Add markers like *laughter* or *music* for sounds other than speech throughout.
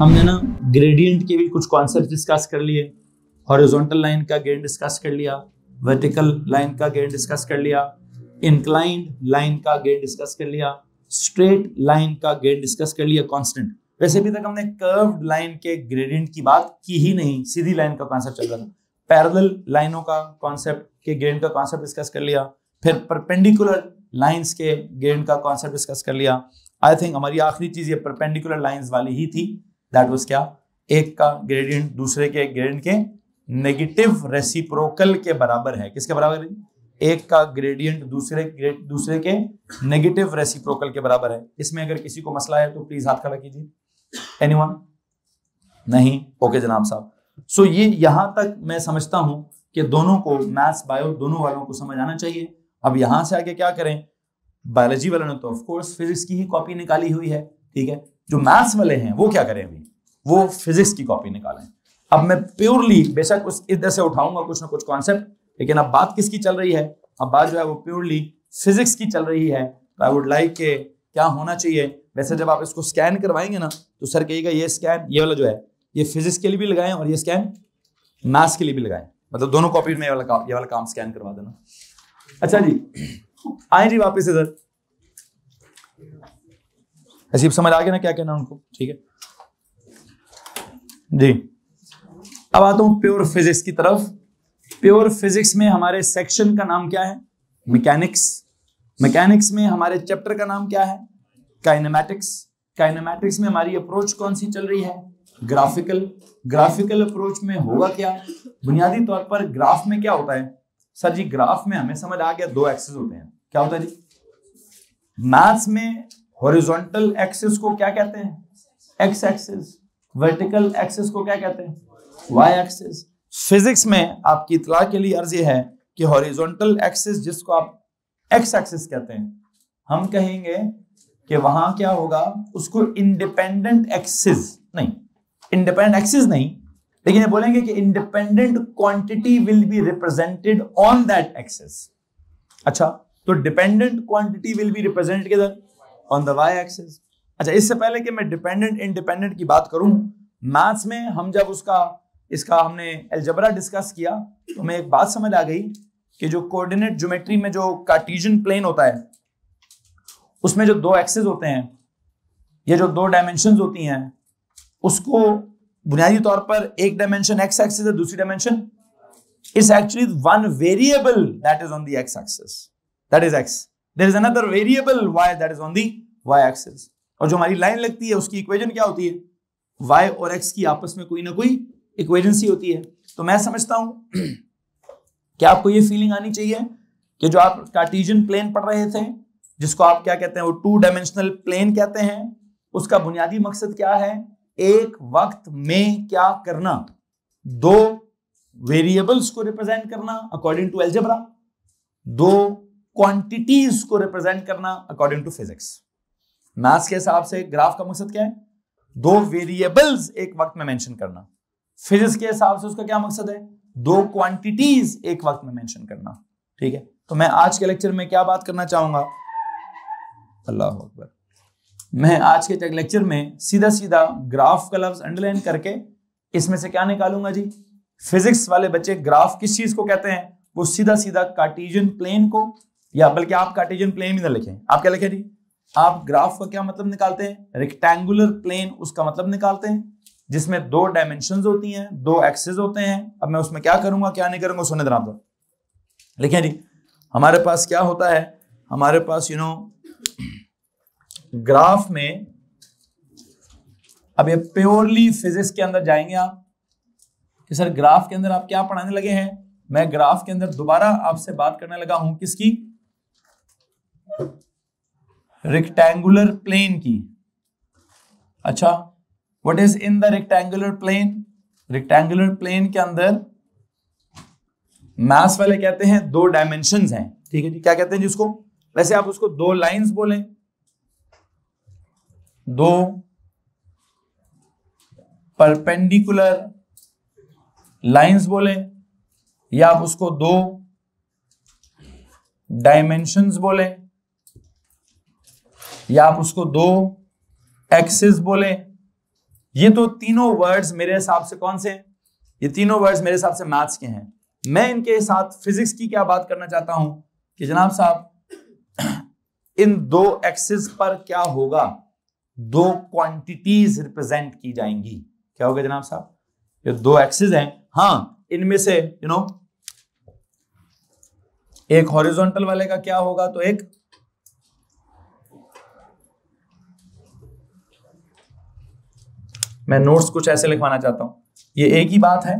हमने ना ग्रेडियंट के भी कुछ कॉन्सेप्ट डिस्कस कर लिए हॉरिजॉन्टल लाइन का गेंड डिस्कस कर लिया वर्टिकल लाइन का गेंड डिस्कस कर लिया इंक्लाइंड लाइन का गेंड डिस्कस कर लिया स्ट्रेट लाइन का गेंड डिस्कस कर लिया कॉन्स्टेंट वैसे अभी तक हमने कर्व्ड लाइन के ग्रेडियंट की बात की ही नहीं सीधी लाइन का कॉन्सेप्ट चल रहा था पैरेलल लाइनों का कॉन्सेप्ट के गेंड का कॉन्सेप्ट डिस्कस कर लिया फिर परपेंडिकुलर लाइंस के गेंड का कॉन्सेप्ट डिस्कस कर लिया आई थिंक हमारी आखिरी चीज ये परपेंडिकुलर लाइंस वाली ही थी दैट वॉज क्या एक का ग्रेडियंट दूसरे के ग्रेडियंट के नेगेटिव रेसिप्रोकल के बराबर है किसके बराबर है एक का ग्रेडियंट दूसरे दूसरे के नेगेटिव रेसिप्रोकल के बराबर है इसमें अगर किसी को मसला है तो प्लीज हाथ खड़ा कीजिए एनीवन नहीं ओके जनाब साहब सो ये यहां तक मैं समझता हूं कि दोनों को मैथ्स बायो दोनों वालों को समझ आना चाहिए अब यहां से आगे क्या करें बायोलॉजी वालों ने तो ऑफकोर्स फिजिक्स की ही कॉपी निकाली हुई है ठीक है जो मैथ्स वाले हैं वो क्या करें अभी वो फिजिक्स की कॉपी निकालें अब मैं प्योरली बेशक उस इधर से उठाऊंगा कुछ ना कुछ कॉन्सेप्ट लेकिन अब बात किसकी चल रही है अब बात जो है वो प्योरली फिजिक्स की चल रही है तो आई वुड लाइक के क्या होना चाहिए वैसे जब आप इसको स्कैन करवाएंगे ना तो सर कहिएगा ये स्कैन ये वाला जो है ये फिजिक्स के लिए भी लगाएं और ये स्कैन मैथ्स के लिए भी लगाएं मतलब दोनों कॉपी में ये वाला काम ये वाला काम स्कैन करवा देना अच्छा जी आए जी वापस इधर ऐसी समझ आ गया ना क्या कहना उनको ठीक है जी अब आता हूं प्योर फिजिक्स की तरफ प्योर फिजिक्स में हमारे सेक्शन का नाम क्या है मैकेनिक्स मैकेनिक्स में हमारे चैप्टर का नाम क्या है काइनेमैटिक्स काइनेमैटिक्स में हमारी अप्रोच कौन सी चल रही है ग्राफिकल ग्राफिकल अप्रोच में होगा क्या बुनियादी तौर पर ग्राफ में क्या होता है सर जी ग्राफ में हमें समझ आ गया दो एक्सेस होते हैं क्या होता है जी मैथ्स में हॉरिजॉन्टल एक्सेस को क्या कहते हैं एक्स एक्सेस वर्टिकल एक्सिस को क्या कहते हैं वाई एक्सिस फिजिक्स में आपकी इतला के लिए अर्ज है कि हॉरिजॉन्टल एक्सिस जिसको आप एक्स एक्सिस कहते हैं हम कहेंगे कि वहां क्या होगा उसको इंडिपेंडेंट एक्सिस नहीं इंडिपेंडेंट एक्सिस नहीं लेकिन ये बोलेंगे कि independent quantity will be represented on that axis अच्छा तो dependent quantity will be represented on the Y axis अच्छा इससे पहले कि मैं डिपेंडेंट इनडिपेंडेंट की बात करूं मैथ्स में हम जब उसका इसका हमने एल्जबरा डिस्कस किया तो हमें एक बात समझ आ गई कि जो कोऑर्डिनेट ज्योमेट्री में जो कार्टिजन प्लेन होता है उसमें जो दो एक्सेस होते हैं ये जो दो डायमेंशन होती हैं उसको बुनियादी तौर पर एक डायमेंशन एक्स एक्सिस है दूसरी dimension is actually one variable that is on the X axis that is X there is another variable Y that is on the Y axis और जो हमारी लाइन लगती है उसकी इक्वेजन क्या होती है वाई और एक्स की आपस में कोई ना कोई इक्वेजन सी होती है तो मैं समझता हूं *clears throat* क्या आपको ये फीलिंग आनी चाहिए कि जो आप कार्टीजन प्लेन पढ़ रहे थे जिसको आप क्या कहते हैं वो टू डायमेंशनल प्लेन कहते हैं उसका बुनियादी मकसद क्या है एक वक्त में क्या करना दो वेरिएबल्स को रिप्रेजेंट करना अकॉर्डिंग टू एल्जेब्रा दो क्वांटिटीज को रिप्रेजेंट करना अकॉर्डिंग टू फिजिक्स मैथ्स के हिसाब से ग्राफ का मकसद क्या है दो वेरिएबल्स एक वक्त में मेंशन करना फिजिक्स के हिसाब से उसका क्या मकसद है दो क्वांटिटीज एक वक्त में मेंशन करना ठीक है तो मैं आज के लेक्चर में क्या बात करना चाहूंगा अल्लाह अकबर मैं आज के लेक्चर में सीधा सीधा ग्राफ का लफ्ज अंडरलाइन करके इसमें से क्या निकालूंगा जी फिजिक्स वाले बच्चे ग्राफ किस चीज को कहते हैं वो सीधा सीधा कार्टिजन प्लेन को या बल्कि आप कार्टिजन प्लेन भी ना लिखें आप क्या लिखें जी आप ग्राफ का क्या मतलब निकालते हैं रेक्टेंगुलर प्लेन उसका मतलब निकालते हैं जिसमें दो डायमेंशन होती हैं दो एक्सेस होते हैं अब मैं उसमें क्या करूंगा क्या नहीं करूंगा सुनित राम लिखे जी हमारे पास क्या होता है हमारे पास यू नो ग्राफ में अब ये प्योरली फिजिक्स के अंदर जाएंगे आप कि सर ग्राफ के अंदर आप क्या पढ़ाने लगे हैं मैं ग्राफ के अंदर दोबारा आपसे बात करने लगा हूं किसकी रेक्टेंगुलर प्लेन की अच्छा what is in the rectangular plane rectangular plane के अंदर मैस वाले कहते हैं दो डायमेंशन हैं ठीक है जी क्या कहते हैं जिसको वैसे आप उसको दो लाइंस बोलें दो परपेंडिकुलर लाइंस बोलें या आप उसको दो डायमेंशंस बोलें या आप उसको दो एक्सेस बोले ये तो तीनों वर्ड्स मेरे हिसाब से कौन से हैं ये तीनों वर्ड्स मेरे हिसाब से मैथ्स के हैं मैं इनके साथ फिजिक्स की क्या बात करना चाहता हूं कि जनाब साहब इन दो एक्सेस पर क्या होगा दो क्वांटिटीज रिप्रेजेंट की जाएंगी क्या होगा जनाब साहब ये दो एक्सेस हैं हाँ इनमें से यू you नो know, एक हॉरिजॉन्टल वाले का क्या होगा तो एक मैं नोट्स कुछ ऐसे लिखवाना चाहता हूं ये एक ही बात है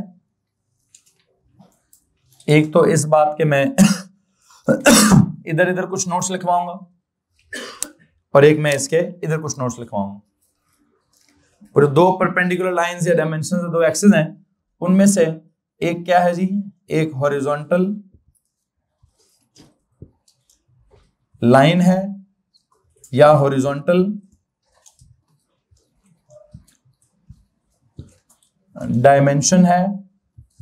एक तो इस बात के मैं *coughs* इधर इधर कुछ नोट्स लिखवाऊंगा और एक मैं इसके इधर कुछ नोट्स लिखवाऊंगा और दो परपेंडिकुलर लाइंस या डायमेंशन दो एक्सेस हैं उनमें से एक क्या है जी एक हॉरिजॉन्टल लाइन है या हॉरिजॉन्टल डायमेंशन है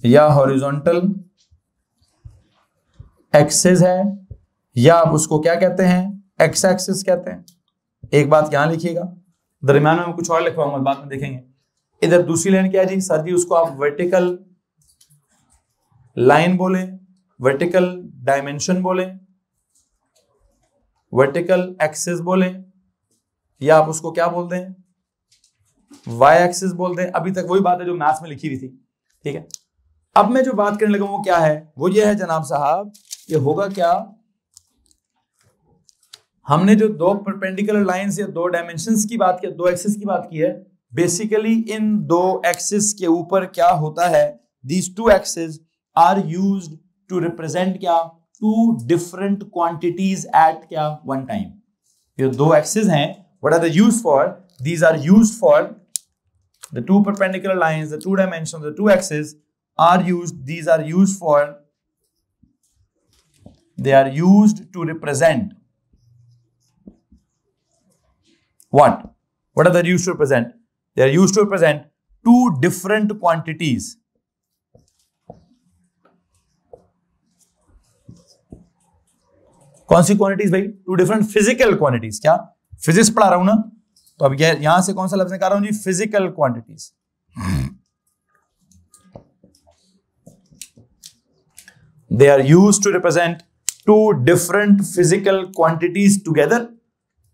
या हॉरिजॉन्टल एक्सेस है या आप उसको क्या कहते हैं एक्स एक्सेस कहते हैं एक बात यहां लिखिएगा दरम्यान में कुछ और लिखवाऊंगा बाद में देखेंगे इधर दूसरी लाइन क्या है जी सर जी उसको आप वर्टिकल लाइन बोले वर्टिकल डायमेंशन बोले वर्टिकल एक्सेस बोले या आप उसको क्या बोलते हैं वाई एक्सिस बोलते हैं अभी तक वही बात है जो मैथ्स में लिखी हुई थी ठीक है अब मैं जो बात करने लगा वो क्या है वो ये है जनाब साहब ये होगा क्या हमने जो दो परपेंडिकुलर लाइंस या दो डायमेंशन की बात की दो एक्सिस की बात की है बेसिकली इन दो एक्सिस के ऊपर क्या होता है these two axis are use to represent क्या टू डिफरेंट क्वांटिटीज एट क्या वन टाइम ये दो एक्सिस हैं what are the use for these are use for the two perpendicular lines, the two dimensions, the two axes are used, these are used for, they are used to represent what? What are they used to represent? They are used to represent two different quantities. कौन सी quantities two different physical quantities. Quantities क्या physics पढ़ा रहा हूं ना तो अब यहां से कौन सा लफ्ज निकाल रहा हूं जी physical quantities they are use to represent two different physical quantities together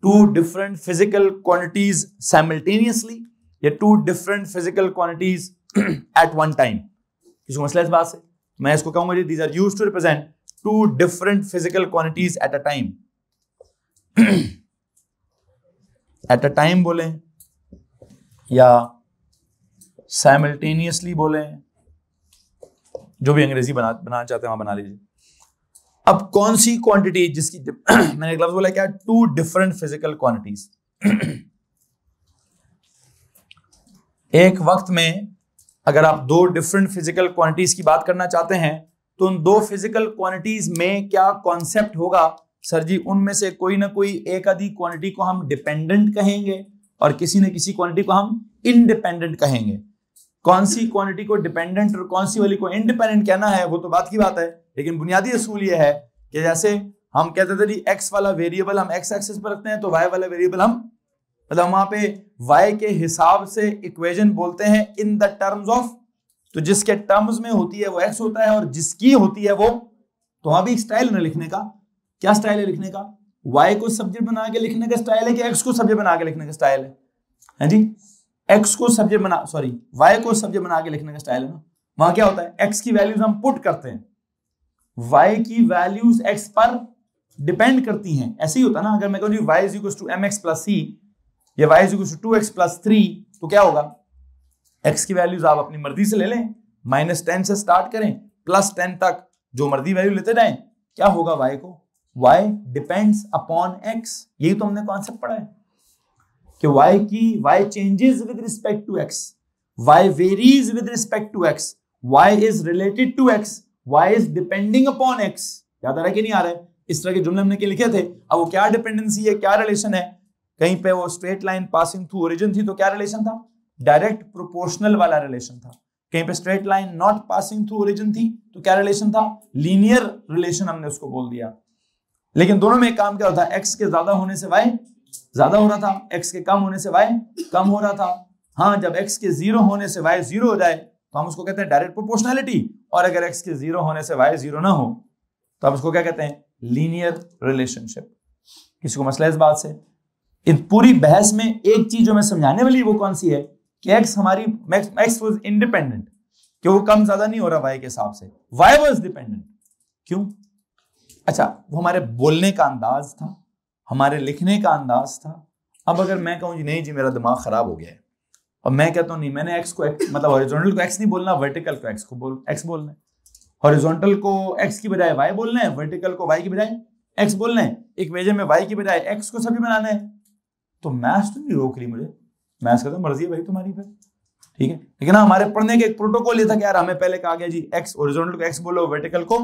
two different physical quantities simultaneously या two different physical quantities at one time किसी मसला इस बात से मैं इसको कहूंगा जी these are use to represent two different physical quantities at a time at a time बोलें या साइमल्टेनियसली बोलें जो भी अंग्रेजी बना बनाना चाहते हैं वहां बना लीजिए अब कौन सी क्वांटिटी जिसकी *clears throat* मैंने एक लफ्ज बोला क्या टू डिफरेंट फिजिकल क्वांटिटीज एक वक्त में अगर आप दो डिफरेंट फिजिकल क्वांटिटीज की बात करना चाहते हैं तो उन दो फिजिकल क्वांटिटीज में क्या कॉन्सेप्ट होगा सर जी उनमें से कोई ना कोई एक आदि क्वांटिटी को हम डिपेंडेंट कहेंगे और किसी न किसी क्वांटिटी को हम इनडिपेंडेंट कहेंगे कौन सी क्वांटिटी को डिपेंडेंट और कौन सी वाली को इंडिपेंडेंट कहना है वो तो बात की बात है लेकिन बुनियादी असूल ये है कि जैसे हम कहते थे एक्स वाला वेरिएबल हम एक्स एक्सेस पर रखते हैं तो वाई वाला वेरिएबल हम मतलब वहां पे वाई के हिसाब से इक्वेशन बोलते हैं इन द टर्म्स ऑफ तो जिसके टर्म्स में होती है वो एक्स होता है और जिसकी होती है वो तो वहां भी एक स्टाइल ना लिखने का क्या स्टाइल है लिखने का वाई को सब्जेक्ट बना के लिखने का स्टाइल है कि एक्स को सब्जेक्ट बना के लिखने का स्टाइल है है हाँ जी एक्स को सब्जेक्ट बना सॉरी वाई को सब्जेक्ट बना के लिखने का स्टाइल है ना वहां क्या होता है एक्स की वैल्यूज हम पुट करते हैं वाई की वैल्यूज एक्स पर डिपेंड करती हैं ऐसे ही होता है ना अगर मैं कहूँ Y is equal to M X plus C या Y is equal to X plus three तो क्या होगा एक्स की वैल्यूज आप अपनी मर्जी से ले लें माइनस टेन से स्टार्ट करें प्लस टेन तक जो मर्जी वैल्यू लेते जाए क्या होगा वाई को y डिपेंड्स अपॉन x यही तो हमने कॉन्सेप्ट पढ़ा है कि y की y changes with respect to x y varies with respect to x y is related to x y is depending upon x याद आ रहा है कि नहीं आ रहा है इस तरह के जुमले हमने के लिखे थे अब वो क्या डिपेंडेंसी है क्या रिलेशन है कहीं पे वो straight line passing through origin थी तो क्या रिलेशन था डायरेक्ट प्रोपोर्शनल वाला रिलेशन था कहीं पे straight line not passing through origin थी तो क्या रिलेशन था लीनियर रिलेशन हमने उसको बोल दिया लेकिन दोनों में काम क्या होता है एक्स के ज्यादा होने से वाई ज्यादा हो रहा था एक्स के कम होने से वाई कम हो रहा था हाँ जब एक्स के जीरो होने से वाई जीरो हो जाए तो हम उसको कहते हैं डायरेक्ट प्रोपोर्शनैलिटी और अगर एक्स के जीरो होने से वाई जीरो ना हो तो हम उसको क्या कहते हैं लीनियर रिलेशनशिप किसी को मसला है इस बात से इन पूरी बहस में एक चीज जो मैं समझाने वाली वो कौन सी है कि एक्स हमारी एक्स वॉज इंडिपेंडेंट क्यों वो कम ज्यादा नहीं हो रहा वाई के हिसाब से वाई वॉज डिपेंडेंट क्यों अच्छा वो हमारे बोलने का अंदाज था हमारे लिखने का अंदाज था अब अगर मैं कहूँ जी नहीं जी मेरा दिमाग ख़राब हो गया है और मैं कहता हूँ नहीं मैंने एक्स को एक्स मतलब हॉरिजॉन्टल को एक्स नहीं बोलना वर्टिकल को एक्स को बोल एक्स बोलना है हॉरिजॉन्टल को एक्स की बजाय वाई बोलना है वर्टिकल को वाई की बजाय एक्स बोलना है एक वेजर में वाई की बजाय एक्स को सभी बनाना है तो मैथ्स तो नहीं रोक रही मुझे मैथ्स कहता हूँ मर्जी है भाई तुम्हारी पे ठीक है लेकिन हाँ, हमारे पढ़ने के एक प्रोटोकॉल ये था कि यार हमें पहले कहा गया जी एक्स ओरिजोनल को एक्स बोलो वर्टिकल को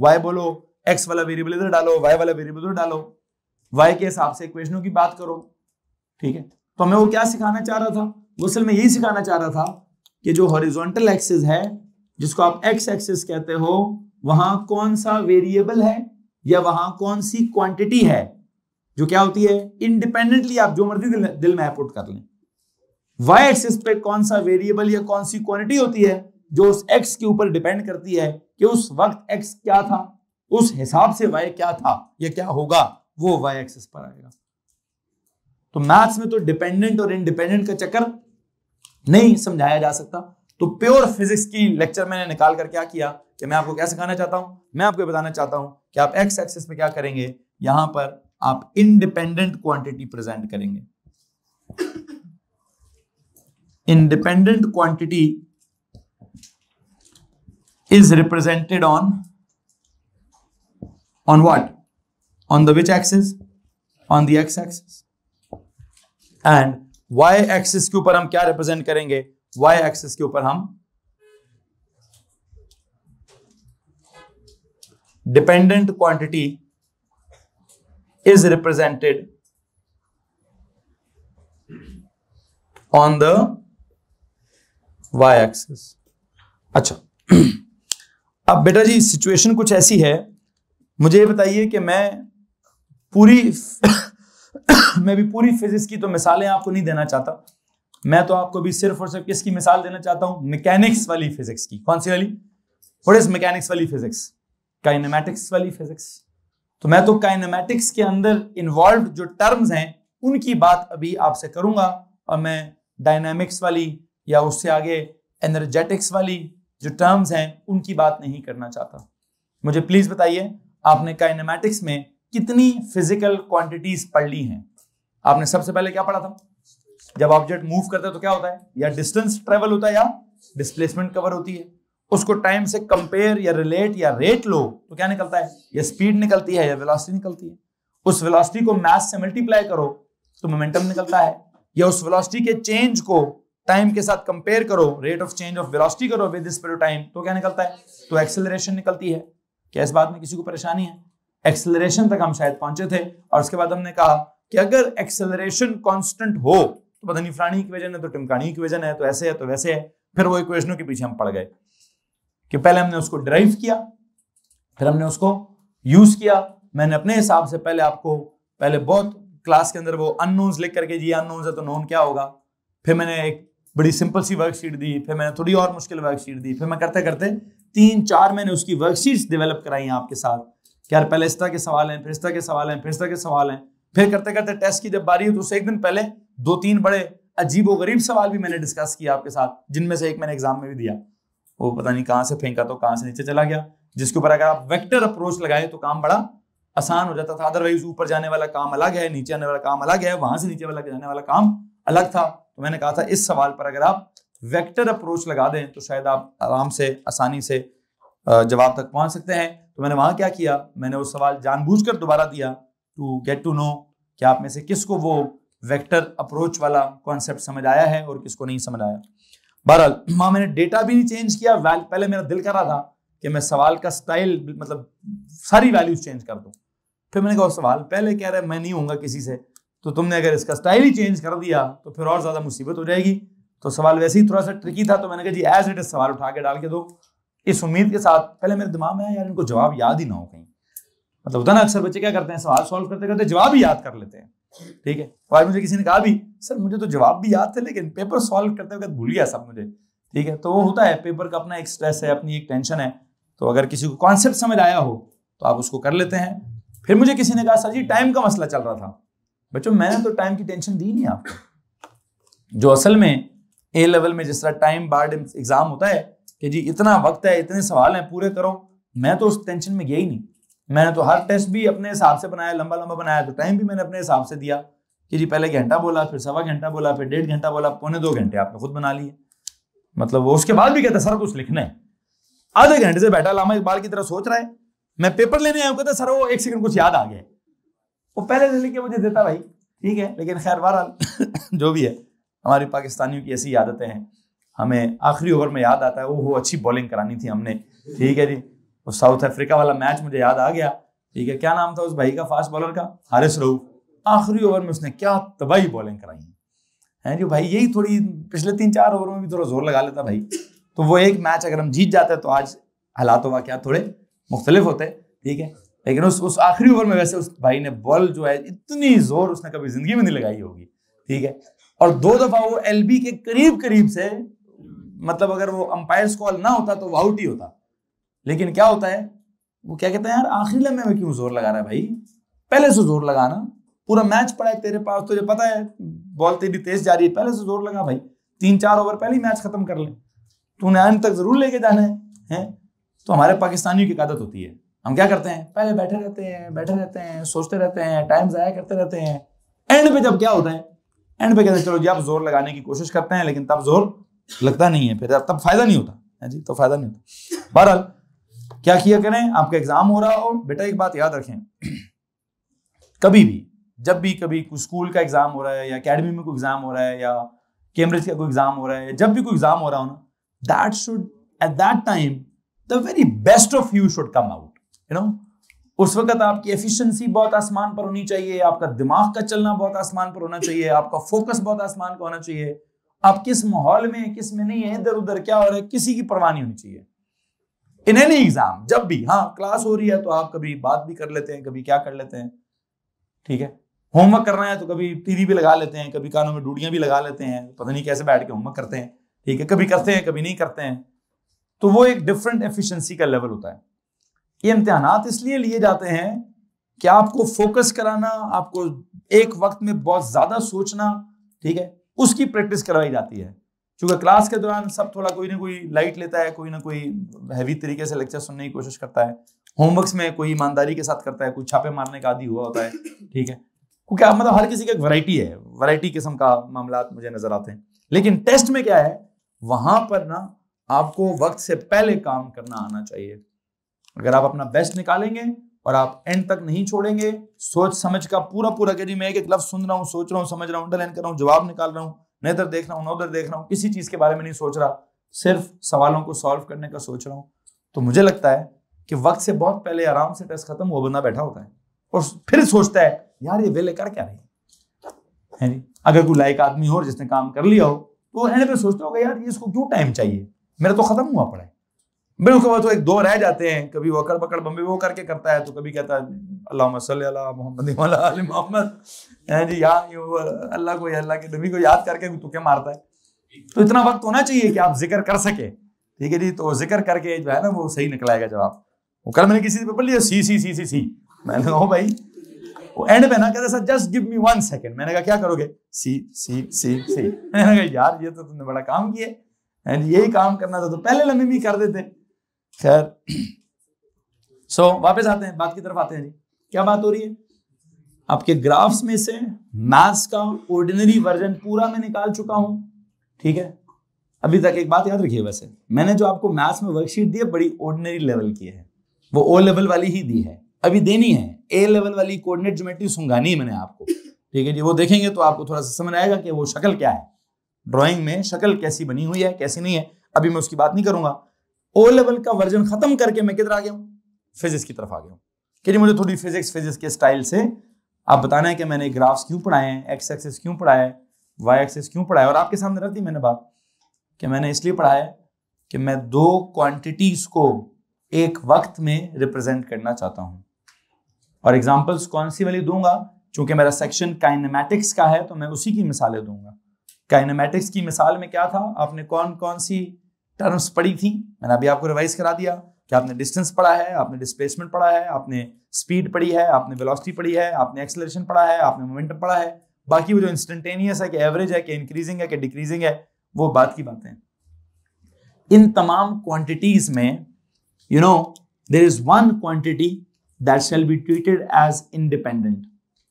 वाई बोलो एक्स वाला वेरिएबल इधर डालो वाई वाला वेरिएबल इधर डालो वाई के हिसाब से इक्वेशनों की बात करो ठीक है तो हमें वो क्या सिखाना चाह रहा था वो असल में यही सिखाना चाह रहा था कि जो हॉरिजॉन्टल एक्सिस है जिसको आप एक्स एक्सिस कहते हो वहां कौन सा वेरिएबल है या वहां कौन सी क्वांटिटी है जो क्या होती है इंडिपेंडेंटली आप जो मर्जी दिल, दिल में पुट कर लें वाई एक्सिस पे कौन सा वेरिएबल या कौन सी क्वांटिटी होती है जो उस एक्स के ऊपर डिपेंड करती है कि उस वक्त एक्स क्या था उस हिसाब से वाई क्या था या क्या होगा वो वाई एक्सेस पर आएगा तो मैथ्स में तो डिपेंडेंट और इनडिपेंडेंट का चक्कर नहीं समझाया जा सकता तो प्योर फिजिक्स की लेक्चर मैंने निकाल कर क्या किया कि मैं आपको क्या सिखाना चाहता हूं मैं आपको बताना चाहता हूं कि आप एक्स एक्सेस में क्या करेंगे यहां पर आप इनडिपेंडेंट क्वांटिटी प्रेजेंट करेंगे independent quantity is represented on on what on the which axis on the x axis and y axis के ऊपर हम क्या रिप्रेजेंट करेंगे y एक्सिस के ऊपर हम dependent quantity is represented on the y axis अच्छा अब बेटा जी सिचुएशन कुछ ऐसी है मुझे ये बताइए कि मैं पूरी *coughs* मैं भी पूरी फिजिक्स की तो मिसालें आपको नहीं देना चाहता मैं तो आपको भी सिर्फ और सिर्फ किसकी मिसाल देना चाहता हूं मैकेनिक्स वाली फिजिक्स की कौन सी वाली व्हाट इज मैकेनिक्स वाली फिजिक्स काइनेमेटिक्स वाली फिजिक्स तो मैं तो काइनेमेटिक्स के अंदर इन्वॉल्व जो टर्म्स हैं उनकी बात अभी आपसे करूंगा और मैं डायनामिक्स वाली या उससे आगे एनर्जेटिक्स वाली जो टर्म्स हैं उनकी बात नहीं करना चाहता मुझे प्लीज बताइए आपने काइनेमैटिक्स में कितनी फिजिकल क्वांटिटीज पढ़ ली हैं आपने सबसे पहले क्या पढ़ा था जब ऑब्जेक्ट मूव करते हैं तो क्या होता है या डिस्टेंस ट्रेवल होता है या डिस्प्लेसमेंट कवर होती है उसको टाइम से कंपेयर या रिलेट या रेट लो तो क्या निकलता है या स्पीड निकलती है या वेलोसिटी निकलती है उस वेलोसिटी को मास से मल्टीप्लाई करो तो मोमेंटम निकलता है या उस वेलोसिटी के चेंज को टाइम के साथ कंपेयर करो rate of change of velocity करो विद रिस्पेक्ट टू टाइम तो क्या निकलता है तो एक्सेलरेशन निकलती है क्या इस बात में किसी को परेशानी है एक्सेलरेशन तक हम शायद पहुंचे थे और उसके बाद हमने कहा कि अगर एक्सेलरेशन कांस्टेंट हो तो पता नहीं फलानी इक्वेजन है तो टिमकानी इक्वेजन है तो ऐसे है तो वैसे है फिर वो इक्वेशनों के पीछे हम पड़ गए कि पहले हमने उसको ड्राइव किया फिर हमने उसको यूज किया मैंने अपने हिसाब से पहले आपको पहले बहुत क्लास के अंदर वो अननोन्स लिख करके जी अननोन्स है तो नोन क्या होगा फिर मैंने एक बड़ी सिंपल सी वर्कशीट दी फिर मैंने थोड़ी और मुश्किल वर्कशीट दी फिर मैं करते करते तीन चार मैंने उसकी वर्कशीट्स डेवलप कराई हैं आपके साथ यार पहले इस तरह के सवाल हैं फिर इस तरह के सवाल हैं फिर इस तरह के सवाल हैं फिर करते करते टेस्ट की जब बारी हो तो उससे एक दिन पहले दो तीन बड़े अजीब व गरीब सवाल भी मैंने डिस्कस किया आपके साथ जिनमें से एक मैंने एग्जाम में भी दिया वो पता नहीं कहाँ से फेंका तो कहाँ से नीचे चला गया जिसके ऊपर अगर आप वेक्टर अप्रोच लगाए तो काम बड़ा आसान हो जाता था अदरवाइज ऊपर जाने वाला काम अलग है नीचे आने वाला काम अलग है वहां से नीचे वाला जाने वाला काम अलग था तो मैंने कहा था इस सवाल पर अगर आप वेक्टर अप्रोच लगा दें तो शायद आप आराम से आसानी से जवाब तक पहुंच सकते हैं तो मैंने वहां क्या किया मैंने वो सवाल जानबूझकर दोबारा दिया टू गेट टू नो कि आप में से किसको वो वेक्टर अप्रोच वाला कॉन्सेप्ट समझ आया है और किसको नहीं समझ आया बहरहाल वहां मैंने डेटा भी नहीं चेंज किया पहले मेरा दिल कर रहा था कि मैं सवाल का स्टाइल मतलब सारी वैल्यूज चेंज कर दू फिर मैंने कहा सवाल पहले कह रहे मैं नहीं हूँ किसी से तो तुमने अगर इसका स्टाइल ही चेंज कर दिया तो फिर और ज़्यादा मुसीबत हो जाएगी तो सवाल वैसे ही थोड़ा सा ट्रिकी था तो मैंने कहा जी एज इट इज सवाल उठा के डाल के दो इस उम्मीद के साथ पहले मेरे दिमाग में आया यार इनको जवाब याद ही ना हो कहीं मतलब होता ना अक्सर बच्चे क्या करते हैं सवाल सॉल्व करते करते जवाब ही याद कर लेते हैं ठीक है और तो मुझे किसी ने कहा भी सर मुझे तो जवाब भी याद थे लेकिन पेपर सॉल्व करते वक्त भूल गया सब मुझे ठीक है तो वो होता है पेपर का अपना एक स्ट्रेस है अपनी एक टेंशन है तो अगर किसी को कॉन्सेप्ट समझ आया हो तो आप उसको कर लेते हैं फिर मुझे किसी ने कहा सर जी टाइम का मसला चल रहा था बच्चों मैंने तो टाइम की टेंशन दी नहीं आपको जो असल में ए लेवल में जिस तरह टाइम बार्ड एग्जाम होता है कि जी इतना वक्त है इतने सवाल हैं पूरे करो मैं तो उस टेंशन में गया ही नहीं मैंने तो हर टेस्ट भी अपने हिसाब से बनाया लंबा लंबा बनाया तो टाइम भी मैंने अपने हिसाब से दिया कि जी पहले घंटा बोला फिर सवा घंटा बोला फिर डेढ़ घंटा बोला पौने दो घंटे आपने खुद बना लिए मतलब वो उसके बाद भी कहता सर कुछ लिखना है आधे घंटे से बैठा लामा इकबाल की तरह सोच रहा है मैं पेपर लेने आया कहता सर वो एक सेकंड कुछ याद आ गया वो पहले से लिख के मुझे देता भाई ठीक है लेकिन खैर बहरहाल *laughs* जो भी है हमारे पाकिस्तानियों की ऐसी आदतें हैं हमें आखिरी ओवर में याद आता है वो अच्छी बॉलिंग करानी थी हमने ठीक है जी वो साउथ अफ्रीका वाला मैच मुझे याद आ गया ठीक है क्या नाम था उस भाई का फास्ट बॉलर का हारिस रऊफ आखिरी ओवर में उसने क्या तबाही बॉलिंग कराई है जी भाई यही थोड़ी पिछले तीन चार ओवर में भी थोड़ा जोर लगा लेता भाई तो वो एक मैच अगर हम जीत जाते तो आज हालात हुआ क्या थोड़े मुख्तलिफ होते ठीक है लेकिन उस उस आखिरी ओवर में वैसे उस भाई ने बॉल जो है इतनी जोर उसने कभी जिंदगी में नहीं लगाई होगी ठीक है और दो दफा वो बी के करीब करीब से मतलब अगर वो अंपायर कॉल ना होता तो वो आउट ही होता लेकिन क्या होता है वो क्या कहते हैं यार आखिरी लम्बे में क्यों जोर लगा रहा है भाई पहले से जोर लगाना पूरा मैच पड़ा है तेरे पास तुझे पता है बॉल तेरी तेज जा रही है पहले से जोर लगा भाई तीन चार ओवर पहले ही मैच खत्म कर ले तूने अंत तक जरूर लेके जाना है, है? तो हमारे पाकिस्तानियों की आदत होती है हम क्या करते हैं पहले बैठे रहते हैं बैठे रहते हैं सोचते रहते हैं टाइम जया करते रहते हैं एंड पे जब क्या होता है एंड पे कहते हैं चलो जी आप जोर लगाने की कोशिश करते हैं लेकिन तब जोर लगता नहीं है फिर तब फायदा नहीं होता है जी तो फायदा नहीं होता बहरहाल क्या किया करें आपका एग्जाम हो रहा हो बेटा एक बात याद रखें कभी भी जब भी कभी कोई स्कूल का एग्जाम हो रहा है या अकेडमी में कोई एग्जाम हो रहा है या कैम्ब्रिज का कोई एग्जाम हो रहा है जब भी कोई एग्जाम हो रहा हो ना that should at that time the very best of you should come out you know उस वक्त आपकी एफिशिएंसी बहुत आसमान पर होनी चाहिए आपका दिमाग का चलना बहुत आसमान पर होना चाहिए आपका फोकस बहुत आसमान का होना चाहिए आप किस माहौल में किस में नहीं है इधर उधर क्या हो रहा है किसी की परवाह नहीं होनी चाहिए इन एनी एग्जाम जब भी हाँ क्लास हो रही है तो आप कभी बात भी कर लेते हैं कभी क्या कर लेते हैं ठीक है होमवर्क करना है तो कभी टीवी भी लगा लेते हैं कभी कानों में डूडियां भी लगा लेते हैं पता नहीं कैसे बैठ के होमवर्क करते हैं ठीक है कभी करते हैं कभी नहीं करते हैं तो वो एक डिफरेंट एफिशिएंसी का लेवल होता है ये इम्तहान इसलिए लिए जाते हैं कि आपको फोकस कराना आपको एक वक्त में बहुत ज़्यादा सोचना ठीक है उसकी प्रैक्टिस करवाई जाती है क्योंकि क्लास के दौरान सब थोड़ा कोई ना कोई लाइट लेता है कोई ना कोई हैवी तरीके से लेक्चर सुनने की कोशिश करता है होमवर्क्स में कोई ईमानदारी के साथ करता है कोई छापे मारने का आदि हुआ होता है ठीक है क्योंकि आप मतलब हर किसी का एक वरायटी है वराइटी किस्म का मामला मुझे नजर आते हैं लेकिन टेस्ट में क्या है वहां पर ना आपको वक्त से पहले काम करना आना चाहिए अगर आप अपना बेस्ट निकालेंगे और आप एंड तक नहीं छोड़ेंगे सोच समझ का पूरा पूरा कि मैं एक एक लफ्ज सुन रहा हूँ सोच रहा हूँ समझ रहा हूँ अंडरलाइन कर रहा हूँ जवाब निकाल रहा हूँ न इधर देख रहा हूँ न उधर देख रहा हूँ किसी चीज के बारे में नहीं सोच रहा सिर्फ सवालों को सॉल्व करने का सोच रहा हूँ तो मुझे लगता है कि वक्त से बहुत पहले आराम से टेस्ट खत्म हुआ बंदा बैठा होता है और फिर सोचता है यार ये वेले कर क्या रही है जी अगर कोई लायक आदमी हो जिसने काम कर लिया हो तो एंड पे सोचता होगा यार ये इसको क्यों टाइम चाहिए मेरा तो खत्म हुआ पड़ा है बिल्कुल तो एक दो रह जाते हैं कभी अकड़ पकड़ बम्बे वो करके करता है तो कभी कहता है अल्लाह अला मोहम्मद मोहम्मद जी अल्लाह को अल्लाह के नबी को याद करके तो क्या मारता है तो इतना वक्त होना चाहिए कि आप जिक्र कर सके ठीक है जी तो जिक्र करके जो है ना वो सही निकलाएगा जवाब वो कल मैंने किसी से पेपर लिया सी सी सी सी सी मैंने कहा भाई वो एंड में ना कहते sir just give me one second मैंने कहा क्या करोगे सी सी सी सी *laughs* मैंने कहा यार ये तो तुमने बड़ा काम किया एंड यही काम करना था तो पहले लम्बी भी कर देते खैर सो so, वापस आते हैं बात की तरफ आते हैं जी क्या बात हो रही है आपके ग्राफ्स में से मैथ्स का ऑर्डिनरी वर्जन पूरा मैं निकाल चुका हूं ठीक है अभी तक एक बात याद रखिए वैसे मैंने जो आपको मैथ्स में वर्कशीट दी है बड़ी ऑर्डिनरी लेवल की है वो ओ लेवल वाली ही दी है अभी देनी है ए लेवल वाली कोऑर्डिनेट ज्योमेट्री सुंगानी मैंने आपको ठीक है जी वो देखेंगे तो आपको थोड़ा सा समझ आएगा कि वो शक्ल क्या है ड्राइंग में शक्ल कैसी बनी हुई है कैसी नहीं है अभी मैं उसकी बात नहीं करूंगा ओ लेवल का वर्जन खत्म करके मैं किधर आ गया फिजिक्स की तरफ आ गया कि मुझे थोड़ी फिजिक्स फिजिक्स के स्टाइल से आप बताना है कि मैंने ग्राफ्स क्यों पढ़ाए हैं एक्स एक्सेस क्यों पढ़ाए वाई एक्सेस क्यों पढ़ाए और आपके सामने रख दी मैंने बात कि मैंने इसलिए पढ़ाया कि मैं दो क्वांटिटीज को एक वक्त में रिप्रेजेंट करना चाहता हूं और एग्जांपल्स कौन सी वाली दूंगा क्योंकि मेरा सेक्शन काइनेमैटिक्स का है तो मैं उसी की मिसालें दूंगा काइनेमैटिक्स की मिसाल में क्या था आपने कौन कौन सी टर्म्स पढ़ी थी मैंने अभी आपको रिवाइज करा दिया कि आपने डिस्टेंस पढ़ा है आपने डिस्प्लेसमेंट पढ़ा है आपने स्पीड पढ़ी है आपने वेलोसिटी पढ़ी है आपने एक्सेलरेशन पढ़ा है आपने मोमेंटम पढ़ा है बाकी वो जो इंस्टेंटेनियस है कि एवरेज है कि इंक्रीजिंग है कि डिक्रीजिंग है वो बात की बातें इन तमाम क्वांटिटीज में you know there is one quantity that shall be treated as independent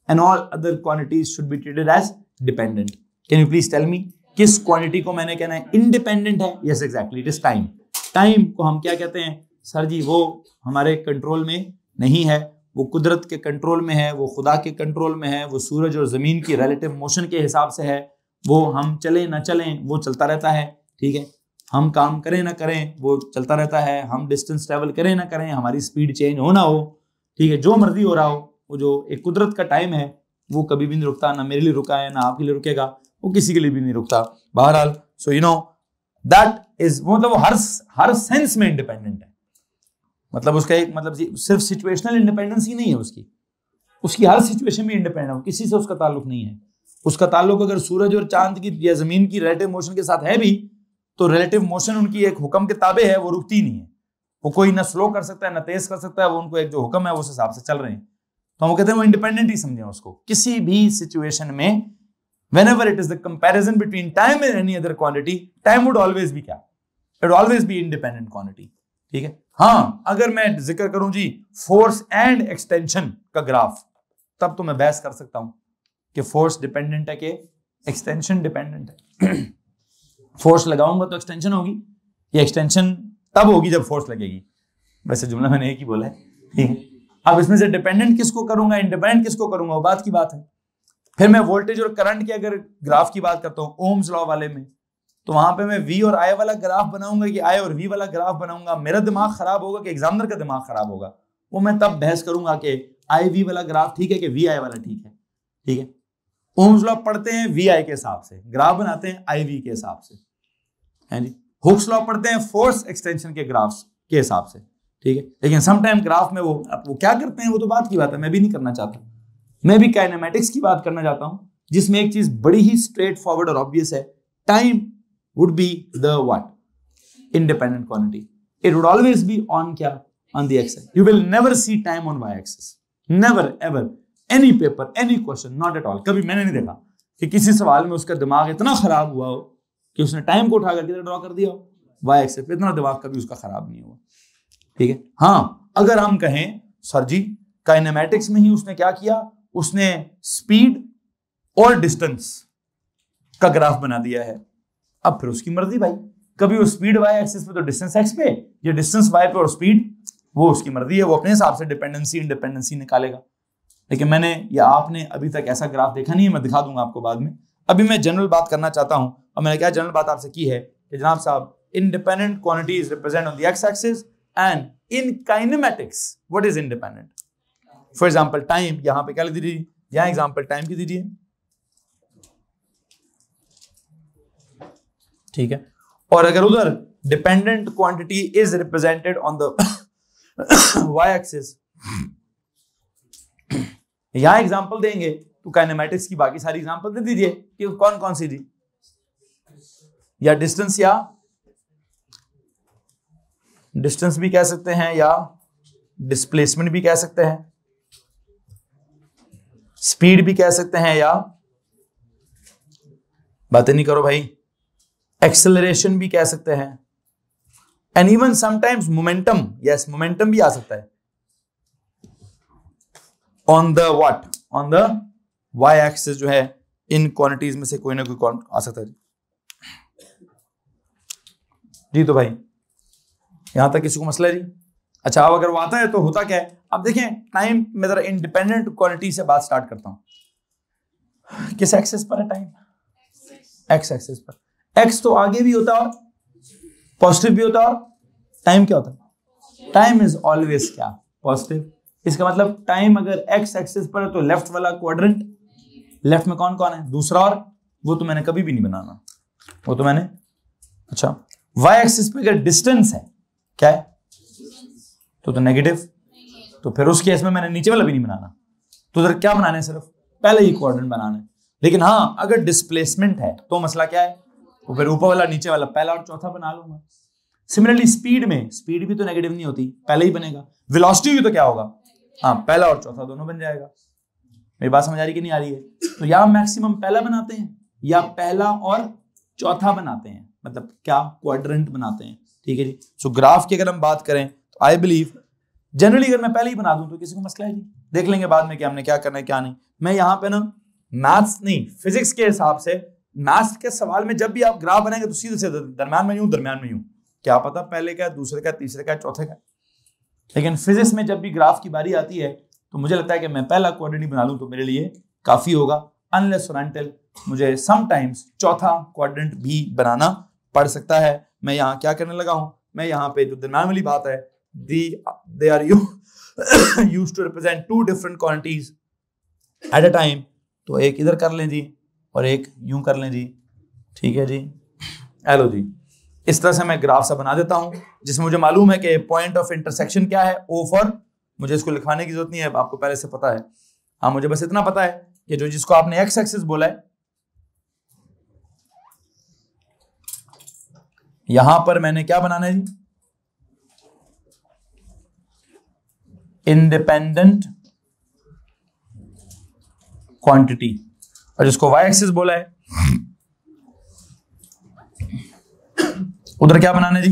and all other quantities should be treated as dependent can you please tell me किस क्वालिटी को मैंने कहना है इंडिपेंडेंट है yes exactly it is time time को हम क्या कहते हैं सर जी वो हमारे कंट्रोल में नहीं है वो कुदरत के कंट्रोल में है वो खुदा के कंट्रोल में है वो सूरज और ज़मीन की रिलेटिव मोशन के हिसाब से है वो हम चलें ना चलें वो चलता रहता है ठीक है हम काम करें ना करें वो चलता रहता है हम डिस्टेंस ट्रेवल करें ना करें हमारी स्पीड चेंज हो ना हो ठीक है जो मर्जी हो रहा हो वो जो एक कुदरत का टाइम है वो कभी भी नहीं रुकता ना मेरे लिए रुका है ना आपके लिए रुकेगा वो किसी के लिए भी नहीं रुकता बहरहाल so you know that is मतलब हर हर सेंस में इंडिपेंडेंट है मतलब उसका एक मतलब सिर्फ सिचुएशनल इंडिपेंडेंस ही नहीं है उसकी उसकी हर सिचुएशन में इंडिपेंडेंट है किसी से उसका ताल्लुक नहीं है उसका ताल्लुक अगर सूरज और चांद की या जमीन की रिलेटिव मोशन के साथ है भी तो रिलेटिव मोशन उनकी एक हुक्म के ताबे है वो रुकती नहीं है वो कोई ना स्लो कर सकता है ना तेज कर सकता है वो उनको एक जो हुक्म है उस हिसाब से चल रहे हैं तो हम कहते हैं वो इंडिपेंडेंट ही समझे उसको किसी भी सिचुएशन में whenever it is the comparison between time and any other quantity time would always be क्या it would always be independent quantity ठीक है हाँ अगर मैं जिक्र करूं जी फोर्स एंड एक्सटेंशन का ग्राफ तब तो मैं बहस कर सकता हूं कि फोर्स डिपेंडेंट है कि एक्सटेंशन डिपेंडेंट है फोर्स *coughs* लगाऊंगा तो एक्सटेंशन होगी ये एक्सटेंशन तब होगी जब फोर्स लगेगी वैसे जुमला मैंने एक ही बोला है अब इसमें से डिपेंडेंट किसको करूंगा इंडिपेंडेंट किसको करूंगा वो बात की बात है फिर मैं वोल्टेज और करंट के अगर ग्राफ की बात करता हूँ ओम्स लॉ वाले में तो वहां पे मैं वी और आई वाला ग्राफ बनाऊंगा कि आई और वी वाला ग्राफ बनाऊंगा मेरा दिमाग खराब होगा कि एग्जामिनर का दिमाग खराब होगा वो मैं तब बहस करूंगा कि आई वी वाला ग्राफ ठीक है कि वी आई वाला ठीक है ठीक है ओम्स लॉ पढ़ते हैं वी आई के हिसाब से ग्राफ बनाते हैं आई वी के हिसाब से है जी हुक्स लॉ पढ़ते हैं फोर्स एक्सटेंशन के ग्राफ्स के हिसाब से ठीक है लेकिन समटाइम ग्राफ में वो वो क्या करते हैं वो तो बात की बात है मैं भी नहीं करना चाहता मैं भी काइनेमेटिक्स की बात करना चाहता हूं जिसमें एक चीज बड़ी ही स्ट्रेट फॉरवर्ड और ऑब्वियस है time would be the what independent quantity it would always be on क्या on the x you will never see time on Y axis never ever any paper any question not at all कभी मैंने नहीं देखा कि किसी सवाल में उसका दिमाग इतना खराब हुआ हो कि उसने टाइम को उठा करके ड्रॉ कर दिया हो वाई एक्सेस पे इतना दिमाग कभी उसका खराब नहीं हुआ ठीक है हाँ अगर हम कहें सर जी काइनेमेटिक्स में ही उसने क्या किया उसने स्पीड और डिस्टेंस का ग्राफ बना दिया है अब फिर उसकी मर्जी भाई कभी वो स्पीड वाई एक्सिस पे तो डिस्टेंस एक्स पे या डिस्टेंस वाई पे और स्पीड वो उसकी मर्जी है वो अपने हिसाब से डिपेंडेंसी इंडिपेंडेंसी निकालेगा लेकिन मैंने या आपने अभी तक ऐसा ग्राफ देखा नहीं है मैं दिखा दूंगा आपको बाद में अभी मैं जनरल बात करना चाहता हूं और मैंने क्या जनरल बात आपसे की है कि जनाब साहब independent quantities represent on the X axis and in kinematics what is independent for example time यहां पे क्या लिख दीजिए यहां एग्जाम्पल टाइम की दीजिए ठीक है और अगर उधर dependent quantity is represented on the Y axis यहां एग्जाम्पल देंगे तो काइनेमेटिक्स की बाकी सारी एग्जाम्पल दे दीजिए कि कौन कौन सी थी या डिस्टेंस या डिस्टेंस भी कह सकते हैं या डिस्प्लेसमेंट भी कह सकते हैं स्पीड भी कह सकते हैं या बातें नहीं करो भाई एक्सेलरेशन भी कह सकते हैं and even sometimes momentum yes momentum भी आ सकता है on the what on the Y X जो है इन क्वांटिटीज में से कोई ना कोई आ सकता है जी तो भाई यहां तक किसी को मसला है जी अच्छा अब अगर वो आता है तो होता क्या है अब देखें टाइम मैं जरा इंडिपेंडेंट क्वालिटी से बात स्टार्ट करता हूं किस एक्सेस पर है टाइम एक्स एक्सेस पर एक्स तो आगे भी होता है और पॉजिटिव भी होता है और टाइम क्या होता है टाइम इज ऑलवेज क्या पॉजिटिव इसका मतलब टाइम अगर एक्स एक्सेस पर है तो लेफ्ट वाला क्वाड्रेंट लेफ्ट में कौन कौन है दूसरा और वो तो मैंने कभी भी नहीं बनाना वो तो मैंने अच्छा वाई एक्सिस पे अगर डिस्टेंस है क्या है तो तो नेगेटिव तो फिर उस केस में मैंने नीचे वाला भी नहीं बनाना तो उधर क्या बनाना है सिर्फ पहले ही क्वाड्रेंट बनाना है लेकिन हाँ अगर डिस्प्लेसमेंट है तो मसला क्या है तो फिर ऊपर वाला नीचे वाला पहला और चौथा बना लूंगा सिमिलरली स्पीड में स्पीड भी तो नेगेटिव नहीं होती पहले ही बनेगा वेलोसिटी भी तो क्या होगा हाँ पहला और चौथा दोनों बन जाएगा मेरी बात समझ आ रही कि नहीं आ रही है तो या मैक्सिमम पहला बनाते हैं या पहला और चौथा बनाते हैं मतलब क्या क्वाड्रेंट बनाते हैं ठीक है जी सो ग्राफ की अगर हम बात करें तो आई बिलीव जनरली अगर मैं पहले ही बना दूं तो किसी को मसला है जी देख लेंगे बाद में कि हमने क्या करना है क्या नहीं मैं यहां पे ना मैथ्स नहीं फिजिक्स के हिसाब से मैथ्स के सवाल में जब भी आप ग्राफ बनाएंगे तो सीधे से दरम्यान में यूं दरम्यान में यूं क्या पता पहले का दूसरे का तीसरे का चौथे का लेकिन फिजिक्स में जब भी ग्राफ की बारी आती है तो मुझे लगता है कि मैं पहला क्वाड्रेंट बना लूँ तो मेरे लिए काफ़ी होगा अनलेस और मुझे समटाइम्स चौथा क्वाड्रेंट भी बनाना पड़ सकता है मैं यहाँ क्या करने लगा हूँ मैं यहाँ पे जो दरम्यान वाली बात है the they are *coughs* used to represent two different quantities at a time तो एक इधर कर लें जी और एक यूं कर लें जी ठीक है जी हेलो जी इस तरह से मैं ग्राफ सा बना देता हूं जिसमें मुझे मालूम है कि पॉइंट ऑफ इंटरसेक्शन क्या है ओ फॉर मुझे इसको लिखवाने की जरूरत नहीं है आपको पहले से पता है हाँ मुझे बस इतना पता है कि जो जिसको आपने एक्स एक्सिस बोला है यहां पर मैंने क्या बनाना है जी इंडिपेंडेंट क्वांटिटी और जिसको वाई एक्सिस बोला है उधर क्या बनाने जी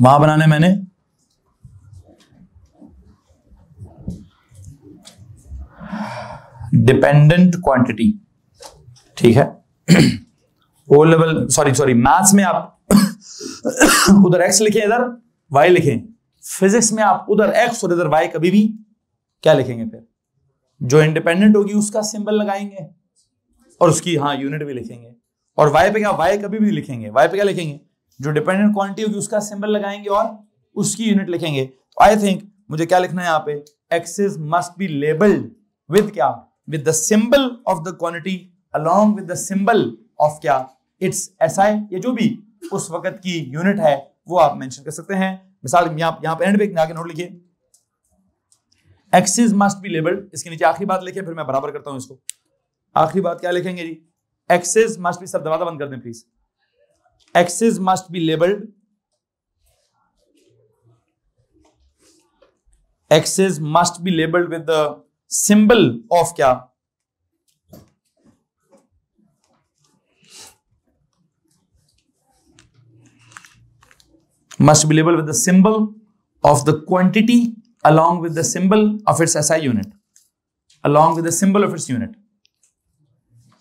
वहां बनाने मैंने डिपेंडेंट क्वांटिटी ठीक है O level sorry sorry maths में आप *coughs* उधर एक्स लिखें इधर वाई लिखें फिजिक्स में आप उधर एक्स और इधर वाई कभी भी क्या लिखेंगे फिर जो इंडिपेंडेंट होगी उसका सिंबल लगाएंगे और उसकी हाँ यूनिट भी लिखेंगे और वाई पे क्या वाई कभी भी लिखेंगे वाई पे क्या लिखेंगे जो डिपेंडेंट क्वांटिटी होगी उसका सिंबल लगाएंगे और उसकी यूनिट लिखेंगे तो आई थिंक मुझे क्या लिखना है यहाँ पे axis must be labelled with क्या with the symbol of the quantity along with the symbol of क्या इट्स एस आई या जो भी उस वक्त की यूनिट है वो आप मेंशन कर सकते हैं मिसाल यहां पर एंड पे आगे नोट लिखिए एक्सिस मस्ट बी लेबल्ड इसके नीचे आखिरी बात लिखे फिर मैं बराबर करता हूं इसको आखिरी बात क्या लिखेंगे जी एक्सेस मस्ट बी सब दरवाजा बंद कर दें please axis must be labelled axis must be labelled with the symbol of क्या must be labeled with the symbol of the quantity along with the symbol of its SI unit. Along with the symbol of its unit.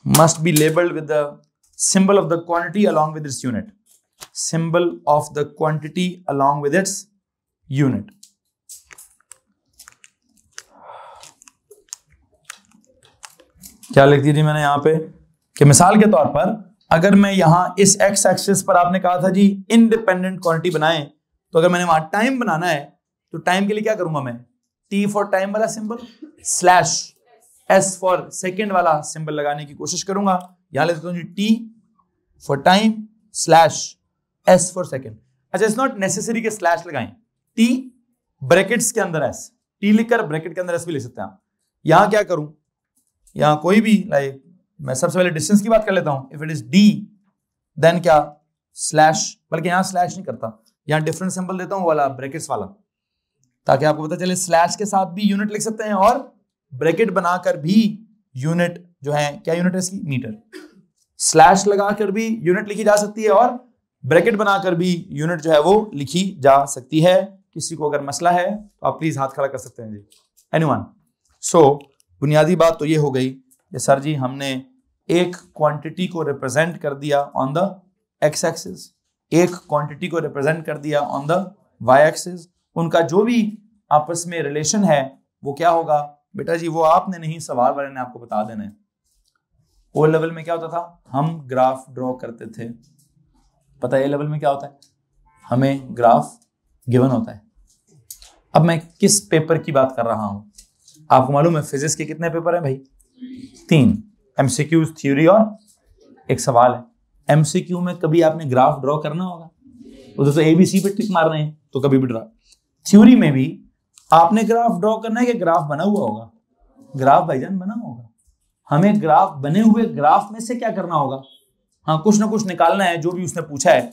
Must be labeled with the symbol of the quantity along with its unit. Symbol of the quantity along with its unit. क्या लिख दी थी मैंने यहां पे कि मिसाल के तौर पर अगर मैं यहां इस एक्स एक्सिस पर आपने कहा था जी इंडिपेंडेंट क्वांटिटी बनाए तो अगर मैंने वहां टाइम बनाना है तो टाइम के लिए क्या करूंगा मैं टी फॉर टाइम वाला symbol slash S for second वाला सिंबल लगाने की कोशिश करूंगा यहां लेता हूं जी T for time slash S for second अच्छा इट्स नॉट नेसेसरी के स्लैश लगाए टी ब्रैकेट्स के अंदर एस टी लिखकर ब्रैकेट के अंदर एस भी ले सकते हैं आप यहां क्या करूं यहां कोई भी लाइक मैं सबसे पहले डिस्टेंस की बात कर लेता हूं if it is D then क्या स्लैश बल्कि यहां स्लैश नहीं करता यहां डिफरेंट सिंबल देता हूं वाला ब्रैकेट्स वाला ताकि आपको पता चले स्लैश के साथ भी यूनिट लिख सकते हैं और ब्रैकेट बनाकर भी यूनिट जो है क्या यूनिट है इसकी मीटर स्लैश लगाकर भी यूनिट लिखी जा सकती है और ब्रैकेट बनाकर भी यूनिट जो है वो लिखी जा सकती है किसी को अगर मसला है तो आप प्लीज हाथ खड़ा कर सकते हैं जी एनी सो बुनियादी बात तो ये हो गई कि सर जी हमने एक क्वांटिटी को रिप्रेजेंट कर दिया ऑन द एक्स एक्सिस एक क्वांटिटी को रिप्रेजेंट कर दिया ऑन द वाई एक्सिस उनका जो भी आपस में रिलेशन है वो क्या होगा बेटा जी वो आपने नहीं सवाल वाले ने आपको बता देना है ओ लेवल में क्या होता था हम ग्राफ ड्रॉ करते थे पता है ए लेवल में क्या होता है हमें ग्राफ गिवन होता है अब मैं किस पेपर की बात कर रहा हूं आपको मालूम है फिजिक्स के कितने पेपर हैं भाई तीन एमसीक्यू थ्योरी और एक सवाल है एमसीक्यू में कभी आपने ग्राफ ड्रॉ करना होगा तो दोस्तों एबीसी पे टिक मार रहे हैं तो कभी भी ड्रा थ्योरी में भी आपने ग्राफ ड्रॉ करना है कि ग्राफ बना हुआ होगा ग्राफ भाईजान बना होगा हमें ग्राफ बने हुए ग्राफ में से क्या करना होगा हाँ कुछ ना कुछ निकालना है जो भी उसने पूछा है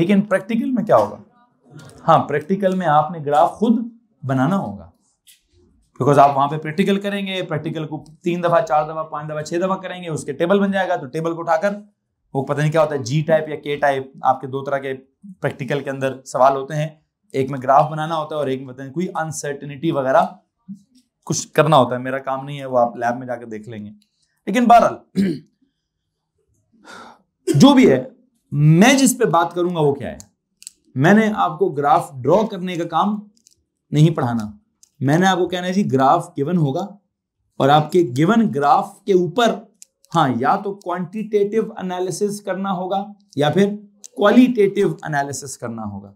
लेकिन प्रैक्टिकल में क्या होगा हाँ प्रैक्टिकल में आपने ग्राफ खुद बनाना होगा बिकॉज आप वहां पे प्रैक्टिकल करेंगे प्रैक्टिकल को तीन दफा चार दफा पांच दफा छह दफा करेंगे उसके टेबल बन जाएगा तो टेबल को उठाकर वो पता नहीं क्या होता है जी टाइप या के टाइप आपके दो तरह के प्रैक्टिकल के अंदर सवाल होते हैं एक में ग्राफ बनाना होता है और एक में पता नहीं कोई अनसर्टिनिटी वगैरह कुछ करना होता है मेरा काम नहीं है वो आप लैब में जाकर देख लेंगे लेकिन बहरहाल *clears throat* जो भी है मैं जिस पे बात करूंगा वो क्या है मैंने आपको ग्राफ ड्रॉ करने का काम नहीं पढ़ाना मैंने आपको कहना है जी ग्राफ गिवन होगा और आपके गिवन ग्राफ के ऊपर हाँ या तो क्वांटिटेटिव एनालिसिस करना होगा या फिर क्वालिटेटिव एनालिसिस करना होगा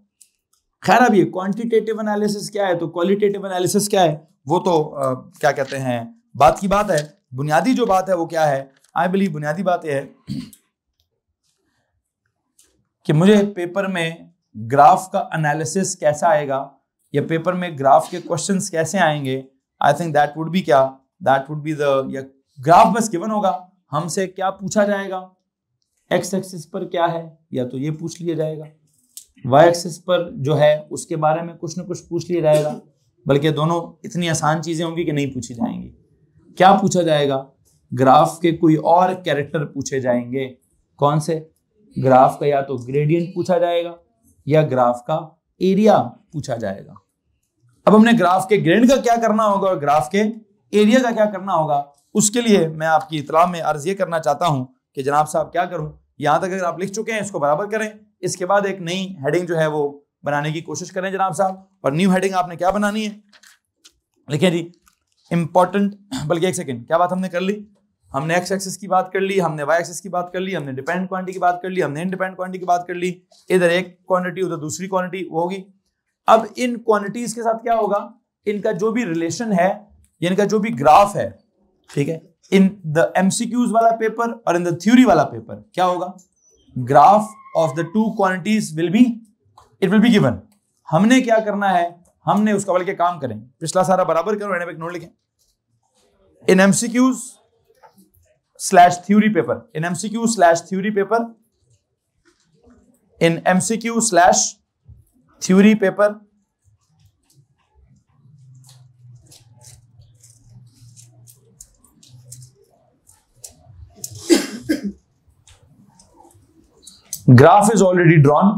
खैर अब ये क्वांटिटेटिव एनालिसिस क्या है तो क्वालिटेटिव एनालिसिस क्या है वो तो आ, क्या कहते हैं बात की बात है बुनियादी जो बात है वो क्या है आई बिलीव बुनियादी बात यह है कि मुझे पेपर में ग्राफ का एनालिसिस कैसा आएगा या पेपर में ग्राफ के क्वेश्चन कैसे आएंगे I think that would be क्या that would be the graph बस गिवन होगा हमसे क्या पूछा जाएगा एक्स एक्सिस पर क्या है या तो ये पूछ लिया जाएगा वाई एक्सिस पर जो है उसके बारे में कुछ ना कुछ पूछ लिया जाएगा बल्कि दोनों इतनी आसान चीज़ें होंगी कि नहीं पूछी जाएंगी क्या पूछा जाएगा ग्राफ के कोई और कैरेक्टर पूछे जाएंगे कौन से ग्राफ का या तो ग्रेडियंट पूछा जाएगा या ग्राफ का एरिया पूछा जाएगा अब हमने ग्राफ के ग्रेड का क्या करना होगा और ग्राफ के एरिया का क्या करना होगा उसके लिए मैं आपकी इतला में अर्ज ये करना चाहता हूं कि जनाब साहब क्या करूं यहां तक अगर आप लिख चुके हैं इसको बराबर करें इसके बाद एक नई हेडिंग जो है वो बनाने की कोशिश करें जनाब साहब और न्यू हेडिंग आपने क्या बनानी है लिखे जी इंपॉर्टेंट बल्कि एक सेकेंड क्या बात हमने कर ली हमने एक्स एक्सिस की बात कर ली हमने वाई एक्सिस की बात कर ली हमने डिपेंड क्वांटिटी की बात कर ली हमने इनडिपेंड क्वांटिटी की बात कर ली इधर एक क्वांटिटी उधर दूसरी क्वांटिटी वो होगी अब इन क्वांटिटीज के साथ क्या होगा इनका जो भी रिलेशन है इनका जो भी ग्राफ है ठीक है इन द एमसीक्यूज वाला पेपर और इन द थ्योरी वाला पेपर क्या होगा graph of the two quantities will be it will be given हमने क्या करना है हमने उसका बल्कि काम करें पिछला सारा बराबर करो एंड नोट लिखें in MCQs slash theory paper in MCQ slash theory paper in MCQ slash theory paper graph is already drawn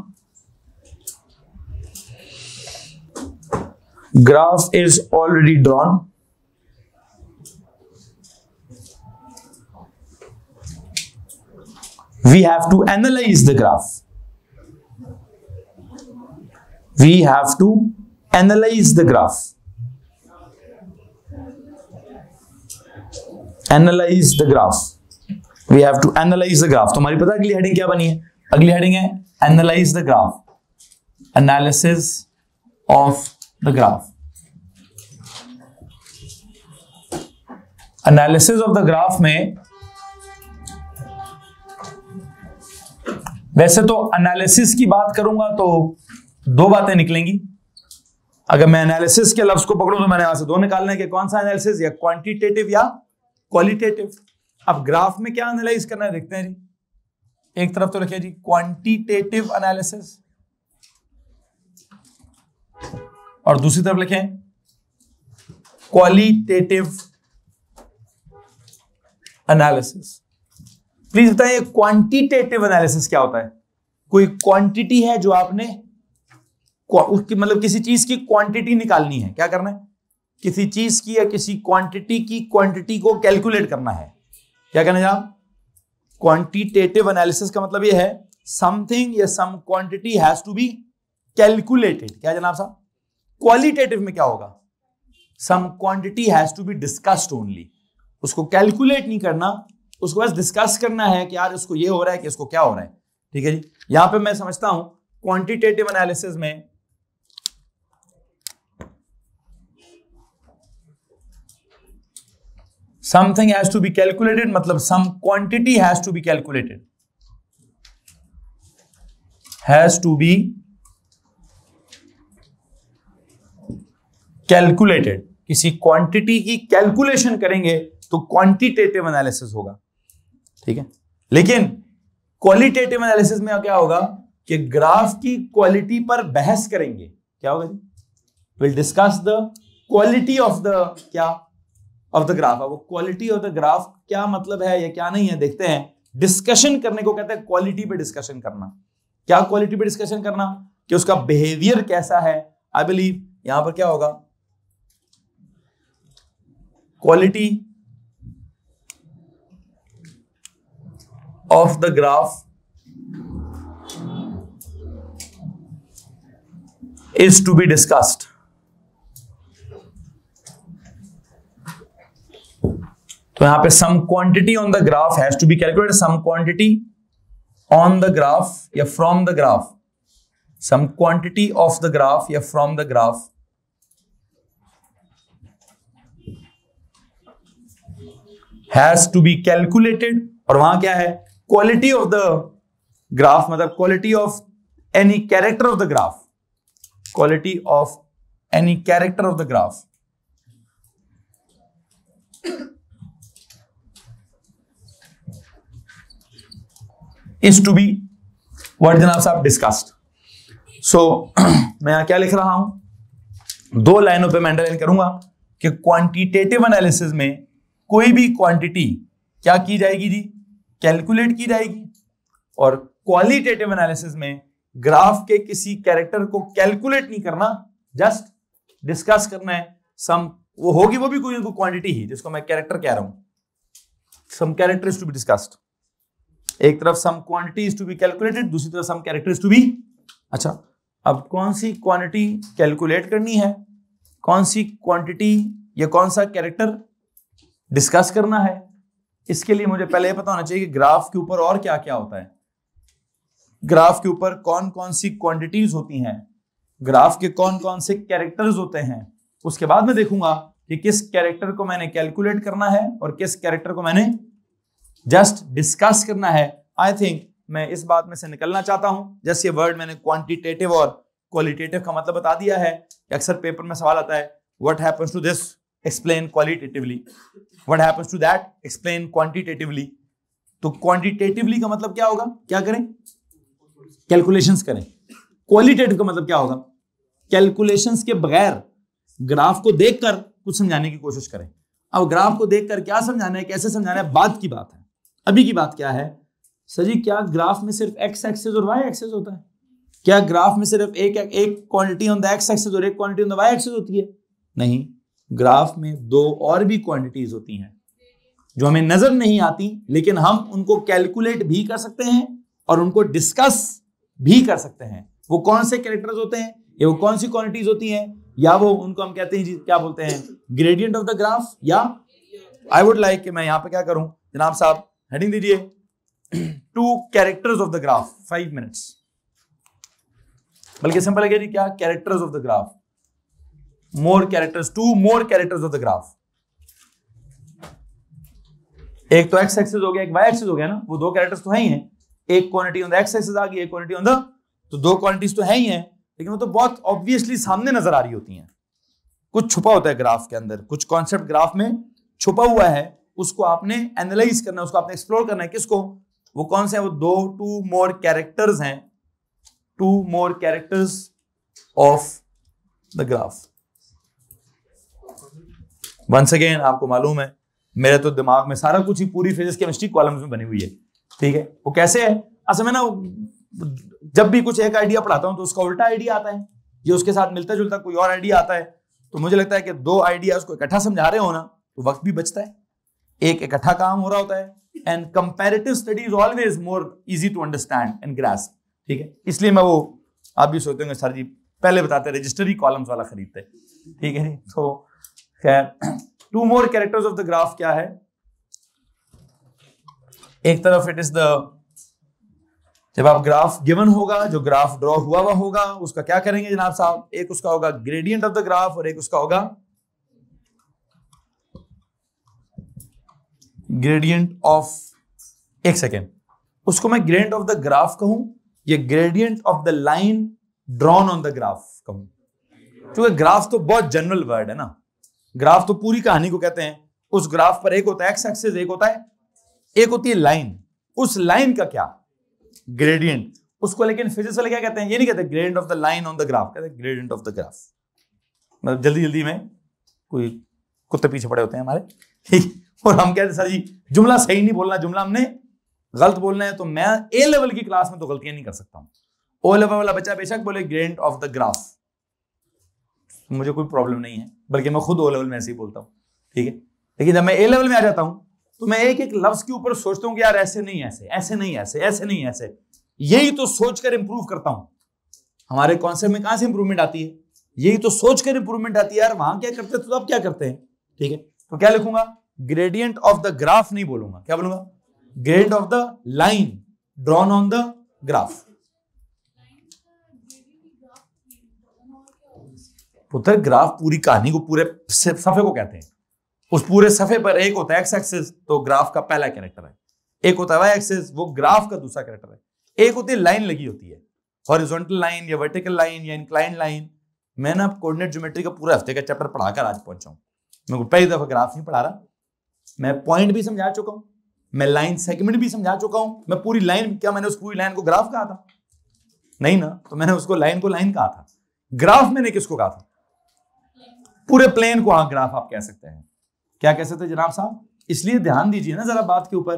graph is already drawn we have to analyze the graph we have to analyze the graph. Analyze the graph. We have to analyze the graph. तो हमारी पता अगली heading क्या बनी है अगली heading है analyze the graph. Analysis of the graph. Analysis of the graph में वैसे तो एनालिसिस की बात करूंगा तो दो बातें निकलेंगी अगर मैं एनालिसिस के लफ्ज को पकड़ू तो मैंने यहां से दो निकालना है कि कौन सा एनालिसिस या क्वांटिटेटिव या क्वालिटेटिव अब ग्राफ में क्या एनालाइज करना है देखते हैं जी एक तरफ तो रखिए जी क्वांटिटेटिव एनालिसिस और दूसरी तरफ लिखें क्वालिटेटिव एनालिसिस प्लीज बताइए क्वांटिटेटिव एनालिसिस क्या होता है कोई क्वांटिटी है जो आपने उसकी मतलब किसी चीज की क्वांटिटी निकालनी है क्या करना है किसी चीज की या किसी क्वांटिटी की क्वांटिटी को कैलकुलेट करना है क्या कहना जनाब क्वांटिटेटिव एनालिसिस का मतलब यह है समथिंग या some quantity has to be calculated क्या जनाब साहब क्वालिटेटिव में क्या होगा some quantity has to be discussed only उसको कैलकुलेट नहीं करना उसको बस डिस्कस करना है कि यार इसको ये हो रहा है कि इसको क्या हो रहा है ठीक है जी यहां पे मैं समझता हूं क्वांटिटेटिव एनालिसिस में something has to be calculated मतलब some quantity has to be calculated has to be calculated किसी क्वांटिटी की कैलकुलेशन करेंगे तो क्वांटिटेटिव एनालिसिस होगा ठीक है लेकिन क्वालिटेटिव एनालिसिस में क्या होगा कि ग्राफ की क्वालिटी पर बहस करेंगे क्या होगा जी will discuss the quality of the क्या ऑफ द ग्राफ है वो क्वालिटी ऑफ द ग्राफ क्या मतलब है या क्या नहीं है देखते हैं डिस्कशन करने को कहते हैं क्वालिटी पे डिस्कशन करना क्या क्वालिटी पे डिस्कशन करना कि उसका बिहेवियर कैसा है आई बिलीव यहां पर क्या होगा quality of the graph is to be discussed तो यहां पे some quantity on the graph has to be calculate some quantity on the graph या from the graph some quantity of the graph या from the graph has to be calculated और वहां क्या है quality of the graph मतलब quality of any character of the graph quality of any character of the graph is to be word जनाब साहब discussed सो *clears throat* मैं यहां क्या लिख रहा हूं दो लाइनों पे मैं अंडरलाइन करूंगा कि क्वांटिटेटिव एनालिसिस में कोई भी क्वांटिटी क्या की जाएगी जी कैलकुलेट की जाएगी और क्वालिटेटिव एनालिसिस में ग्राफ के किसी कैरेक्टर को कैलकुलेट नहीं करना जस्ट डिस्कस करना है सम वो होगी वो भी कोई क्वांटिटी ही जिसको मैं कैरेक्टर कह रहा हूं some character is to be discussed एक तरफ some quantities to be calculated दूसरी तरफ सम कैरेक्टर्स टू बी अच्छा अब कौन सी क्वांटिटी कैलकुलेट करनी है कौन सी क्वांटिटी या कौन सा कैरेक्टर डिस्कस करना है इसके लिए मुझे पहले पता होना चाहिए कि ग्राफ के ऊपर और क्या क्या होता है ग्राफ के ऊपर कौन कौन सी क्वांटिटीज होती हैं ग्राफ के कौन कौन से कैरेक्टर्स होते हैं उसके बाद मैं देखूंगा कि किस कैरेक्टर को मैंने कैलकुलेट करना है और किस कैरेक्टर को मैंने जस्ट डिस्कस करना है आई थिंक मैं इस बात में से निकलना चाहता हूं जैसे ये वर्ड मैंने क्वांटिटेटिव और क्वालिटेटिव का मतलब बता दिया है अक्सर पेपर में सवाल आता है what happens to this explain qualitatively what happens to that explain quantitatively तो क्वांटिटेटिवली का मतलब क्या होगा क्या करें कैलकुलेशन करें क्वालिटेटिव का मतलब क्या होगा कैलकुलेशन के बगैर ग्राफ को देखकर कुछ समझाने की कोशिश करें अब ग्राफ को देखकर क्या समझाना है कैसे समझाना है बात की बात है अभी की बात क्या है सर जी क्या ग्राफ में सिर्फ एक्स एक्सेस और वाई एक्सेस होता है क्या ग्राफ में सिर्फ एक एक quantity on the X axis और एक quantity on the Y axis होती है नहीं ग्राफ में दो और भी क्वांटिटीज होती हैं जो हमें नजर नहीं आती लेकिन हम उनको कैलकुलेट भी कर सकते हैं और उनको डिस्कस भी कर सकते हैं वो कौन से कैरेक्टर्स होते हैं या वो कौन सी क्वांटिटीज होती हैं या वो उनको हम कहते हैं जी क्या बोलते हैं ग्रेडियंट ऑफ द ग्राफ या आई वुड लाइक कि मैं यहां पे क्या करूं जनाब साहब हेडिंग दीजिए two characters of the graph five minutes बल्कि सिंपल है जी क्या characters of the graph more characters two more characters of the graph एक तो एक्स एक्सेस हो गया एक वाई एक्सेस हो गया ना वो दो कैरेक्टर्स तो है ही हैं एक quantity on the X axis आ गई एक क्वानिटी ऑन द तो दो क्वानिटीज तो है ही हैं लेकिन वो तो बहुत ऑब्वियसली सामने नजर आ रही होती हैं कुछ छुपा होता है ग्राफ के अंदर कुछ कॉन्सेप्ट ग्राफ में छुपा हुआ है उसको आपने एनालाइज करना है उसको आपने एक्सप्लोर करना है किसको वो कौन से है वो दो टू मोर कैरेक्टर्स हैं two more characters of the graph once again आपको मालूम है मेरे तो दिमाग में सारा कुछ ही पूरी फिजिक्स केमिस्ट्री कॉलम्स में बनी हुई है ठीक है वो कैसे है असल में ना जब भी कुछ एक आइडिया पढ़ाता हूं तो उसका उल्टा आइडिया आता है ये उसके साथ मिलता जुलता कोई और आइडिया आता है तो मुझे लगता है कि दो आइडिया उसको इकट्ठा समझा रहे हो ना तो वक्त भी बचता है एक इकट्ठा काम हो रहा होता है and comparative study is always more easy to understand and grasp ठीक है इसलिए मैं वो आप भी सोचते होंगे सर जी पहले बताते रजिस्टर ही कॉलम्स वाला खरीदते ठीक है तो खैर two more characters of the graph क्या है एक तरफ इट इज द जब आप ग्राफ गिवन होगा जो ग्राफ ड्रॉ हुआ हुआ होगा उसका क्या करेंगे जनाब साहब एक उसका होगा ग्रेडियंट ऑफ द ग्राफ और एक उसका होगा ग्रेडियंट ऑफ एक सेकेंड उसको मैं ग्रेडियंट ऑफ द ग्राफ कहूं या gradient of the line drawn on the graph कहूं क्योंकि ग्राफ तो बहुत जनरल वर्ड है ना ग्राफ तो पूरी कहानी को कहते हैं उस ग्राफ पर एक होता है एक्स एक्सेस एक होता है एक होती है लाइन उस लाइन का क्या ग्रेडियंट उसको लेकिन फिजिक्स वाले क्या कहते हैं ये नहीं कहते gradient of the line on the graph कहते ग्रेडियंट ऑफ द ग्राफ मतलब जल्दी जल्दी में कोई कुत्ते पीछे पड़े होते हैं हमारे और हम कहते सर जी जुमला सही नहीं बोलना जुमला हमने गलत बोलना है तो मैं ए लेवल की क्लास में तो गलतियां नहीं कर सकता हूँ ओ लेवल वाला बच्चा बेशक बोले ग्रेंट ऑफ द ग्राफ मुझे कोई प्रॉब्लम नहीं है बल्कि मैं खुद ओ लेवल में ऐसे ही बोलता हूँ ठीक है लेकिन जब मैं ए लेवल में आ जाता हूं तो मैं एक एक लफ्ज के ऊपर सोचता हूँ कि यार ऐसे नहीं ऐसे ऐसे नहीं ऐसे ऐसे नहीं ऐसे यही तो सोचकर इंप्रूव करता हूं हमारे कॉन्सेप्ट में कहां से इंप्रूवमेंट आती है यही तो सोचकर इंप्रूवमेंट आती है यार वहां क्या करते तो आप क्या करते हैं ठीक है तो क्या लिखूंगा ग्रेडियंट ऑफ द ग्राफ नहीं बोलूंगा क्या बोलूंगा gradient of the line drawn on the graph पुत्र ग्राफ पूरी कहानी को पूरे सफे को कहते हैं उस पूरे सफे पर एक होता है एक्स एक्सिस तो ग्राफ का पहला कैरेक्टर है एक होता है वाई एक्सिस वो ग्राफ का दूसरा कैरेक्टर है एक होती है लाइन लगी होती है हॉरिजॉन्टल लाइन या वर्टिकल लाइन या इंक्लाइन लाइन मैंने ना कोऑर्डिनेट ज्योमेट्री का पूरा हफ्ते का चैप्टर पढ़ाकर आज पहुंचा हूं मैं पहली दफा ग्राफ नहीं पढ़ा रहा मैं पॉइंट भी समझा चुका हूं मैं लाइन सेगमेंट भी समझा चुका हूं मैं पूरी लाइन क्या मैंने उस पूरी लाइन को ग्राफ कहा था नहीं ना तो मैंने उसको लाइन को लाइन कहा था ग्राफ मैंने किसको कहा था पूरे प्लेन को हाँ ग्राफ आप कह सकते हैं क्या कह सकते जनाब साहब इसलिए ध्यान दीजिए ना जरा बात के ऊपर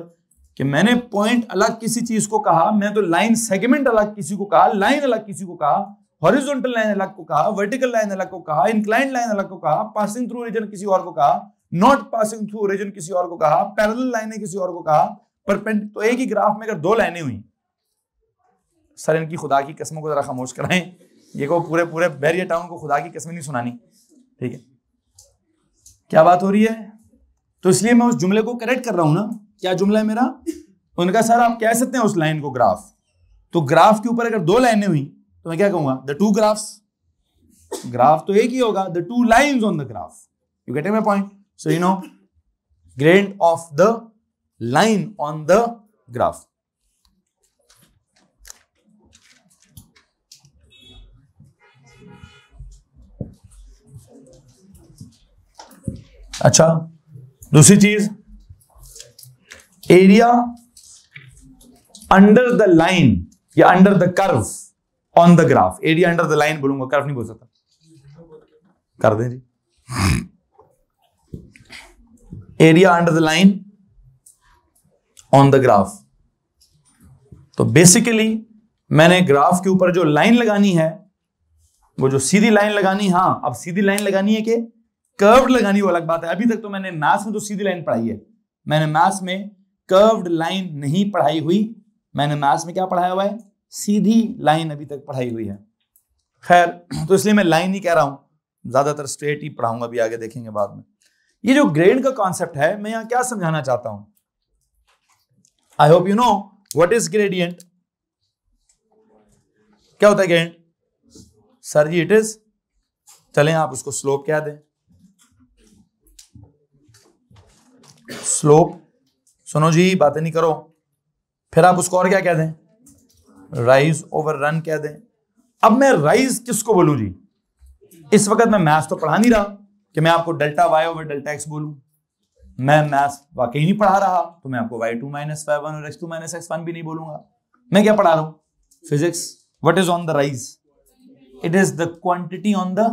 कि मैंने पॉइंट अलग किसी चीज को कहा मैं तो लाइन सेगमेंट अलग किसी को कहा लाइन अलग किसी को कहा हॉरिजॉन्टल लाइन अलग को कहा वर्टिकल लाइन अलग को कहा इंक्लाइंड लाइन अलग को कहा पासिंग थ्रू रीजन किसी और को कहा नॉट पासिंग थ्रू ओरिजिन किसी और को कहा पैरल लाइने किसी और को कहा पर तो एक ही ग्राफ में अगर दो लाइने हुई सर इनकी खुदा की कस्मों को जरा खामोश कराएं ये को पूरे पूरे बैरियर टाउन को खुदा की कस्में नहीं सुनानी ठीक है क्या बात हो रही है तो इसलिए मैं उस जुमले को करेक्ट कर रहा हूं ना क्या जुमला है मेरा उनका सर आप कह सकते हैं उस लाइन को ग्राफ तो ग्राफ के ऊपर अगर दो लाइने हुई तो मैं क्या कहूंगा द टू ग्राफ्स ग्राफ तो एक ही होगा the two line on the graph you getting my point So, you know, grade of the line on the graph. अच्छा दूसरी चीज एरिया अंडर द लाइन या under the curve on the graph area under the line बोलूंगा curve नहीं बोल सकता कर दें जी area under the line on the graph तो बेसिकली मैंने ग्राफ के ऊपर जो लाइन लगानी है वो जो सीधी लाइन लगानी हाँ अब सीधी लाइन लगानी है कि कर्व लगानी वो अलग बात है अभी तक तो मैंने मैथ्स में तो सीधी लाइन पढ़ाई है मैंने मैथ्स में कर्व्ड लाइन नहीं पढ़ाई हुई मैंने मैथ्स में क्या पढ़ाया हुआ है सीधी लाइन अभी तक पढ़ाई हुई है खैर तो इसलिए मैं लाइन ही कह रहा हूं ज्यादातर स्ट्रेट ही पढ़ाऊंगा अभी आगे देखेंगे बाद में ये जो ग्रेन का कॉन्सेप्ट है मैं यहां क्या समझाना चाहता हूं I hope you know what is gradient क्या होता है ग्रेन सर जी इट इज चलें आप उसको स्लोप क्या दें स्लोप सुनो जी बातें नहीं करो फिर आप उसको और क्या कह दें राइज ओवर रन कह दें अब मैं राइज किसको बोलू जी इस वक्त मैं मैथ्स तो पढ़ा नहीं रहा कि मैं आपको delta Y over delta X बोलूं मैं मैथ वाकई नहीं पढ़ा रहा तो मैं आपको Y two minus Y one और X two minus X one भी नहीं बोलूंगा मैं क्या पढ़ा रहा हूं physics what is on the rise it is the quantity on the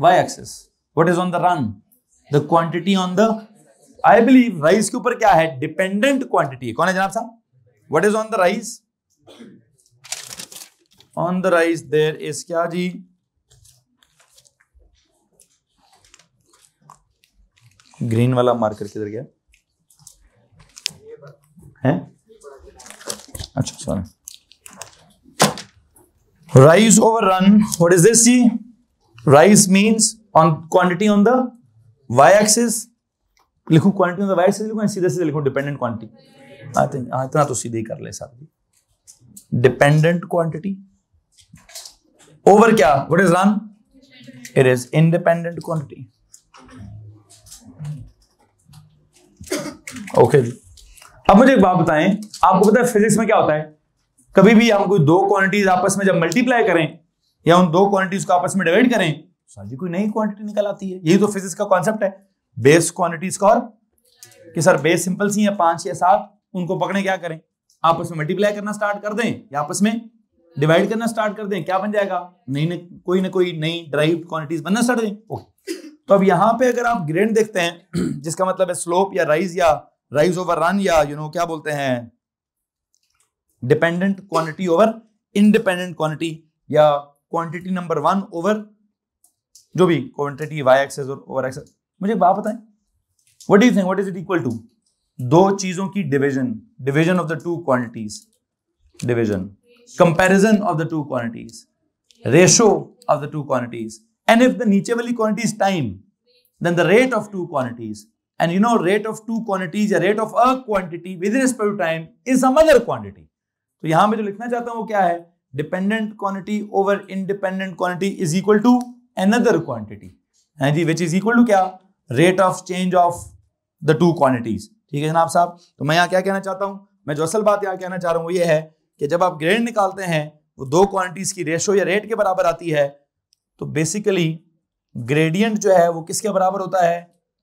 Y axis what is on the run the quantity on the I believe rise के ऊपर क्या है डिपेंडेंट क्वांटिटी कौन है जनाब साहब what is on the rise on the rise there is क्या जी ग्रीन वाला मार्कर किधर गया है अच्छा sorry rise over run what is this rise means on quantity on the Y axis लिखो quantity on the Y axis लिखो सीधे सीधे लिखो डिपेंडेंट क्वांटिटी आई थिंक हां इतना तो सीधे ही कर ले साहब जी डिपेंडेंट क्वांटिटी ओवर क्या what is run it is independent quantity okay जी अब मुझे एक बात बताएं आपको पता है फिजिक्स में क्या होता है कभी भी हम कोई दो क्वांटिटीज आपस में जब मल्टीप्लाई करें या उन दो क्वांटिटीज को आपस में डिवाइड करें तो सर जी कोई नई क्वांटिटी निकल आती है यही तो फिजिक्स का कॉन्सेप्ट है बेस क्वांटिटीज का और कि सर बेस सिंपल सी है पांच या सात उनको पकड़े क्या करें आपस में मल्टीप्लाई करना स्टार्ट कर दें या आपस में डिवाइड करना स्टार्ट कर दें क्या बन जाएगा नई कोई ना कोई नई ड्राइव क्वांटिटीज बनना स्टार्ट दें ओके तो अब यहां पे अगर आप ग्रेड देखते हैं जिसका मतलब है स्लोप या राइज या राइज ओवर रन या यू you नो know, क्या बोलते हैं dependent quantity over independent quantity या क्वांटिटी नंबर वन ओवर जो भी क्वांटिटी वाई एक्सेस और ओवर एक्सेस मुझे बात बताए what is think what is it equal to दो चीजों की division division of the two quantities division comparison of the two quantities ratio of the two quantities and if the नीचे वाली quantities time then the rate of two quantities And you know, rate of two quantities या rate of a quantity with respect to time is some other quantity. तो यहां मैं जो लिखना चाहता हूं वो क्या है dependent quantity over independent quantity is equal to another quantity है जी विच इज इक्वल टू क्या rate of change of the two quantities ठीक है जनाब साहब तो मैं यहाँ क्या कहना चाहता हूँ मैं जो असल बात यहाँ कहना चाह रहा हूँ वो ये है कि जब आप ग्रेड निकालते हैं वो दो क्वांटिटीज की रेशो या रेट के बराबर आती है तो बेसिकली ग्रेडियंट जो है वो किसके बराबर होता है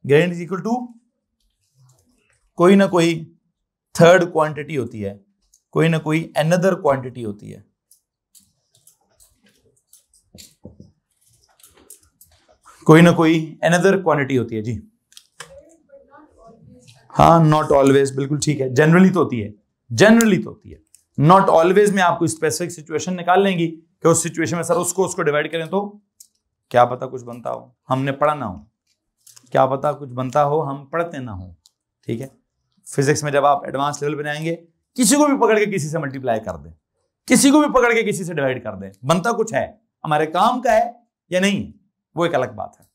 ग्रैंड इज इक्वल टू कोई ना कोई थर्ड क्वांटिटी होती है कोई ना कोई अनदर क्वांटिटी होती है कोई ना कोई अनदर क्वांटिटी होती है जी हाँ नॉट ऑलवेज बिल्कुल ठीक है जनरली तो होती है जनरली तो होती है नॉट ऑलवेज में आपको स्पेसिफिक सिचुएशन निकाल लेंगी कि उस सिचुएशन में सर उसको उसको डिवाइड करें तो क्या पता कुछ बनता हो हमने पढ़ा ना हो क्या पता कुछ बनता हो हम पढ़ते ना हो ठीक है फिजिक्स में जब आप एडवांस लेवल पर जाएंगे किसी को भी पकड़ के किसी से मल्टीप्लाई कर दें किसी को भी पकड़ के किसी से डिवाइड कर दें बनता कुछ है हमारे काम का है या नहीं है वो एक अलग बात है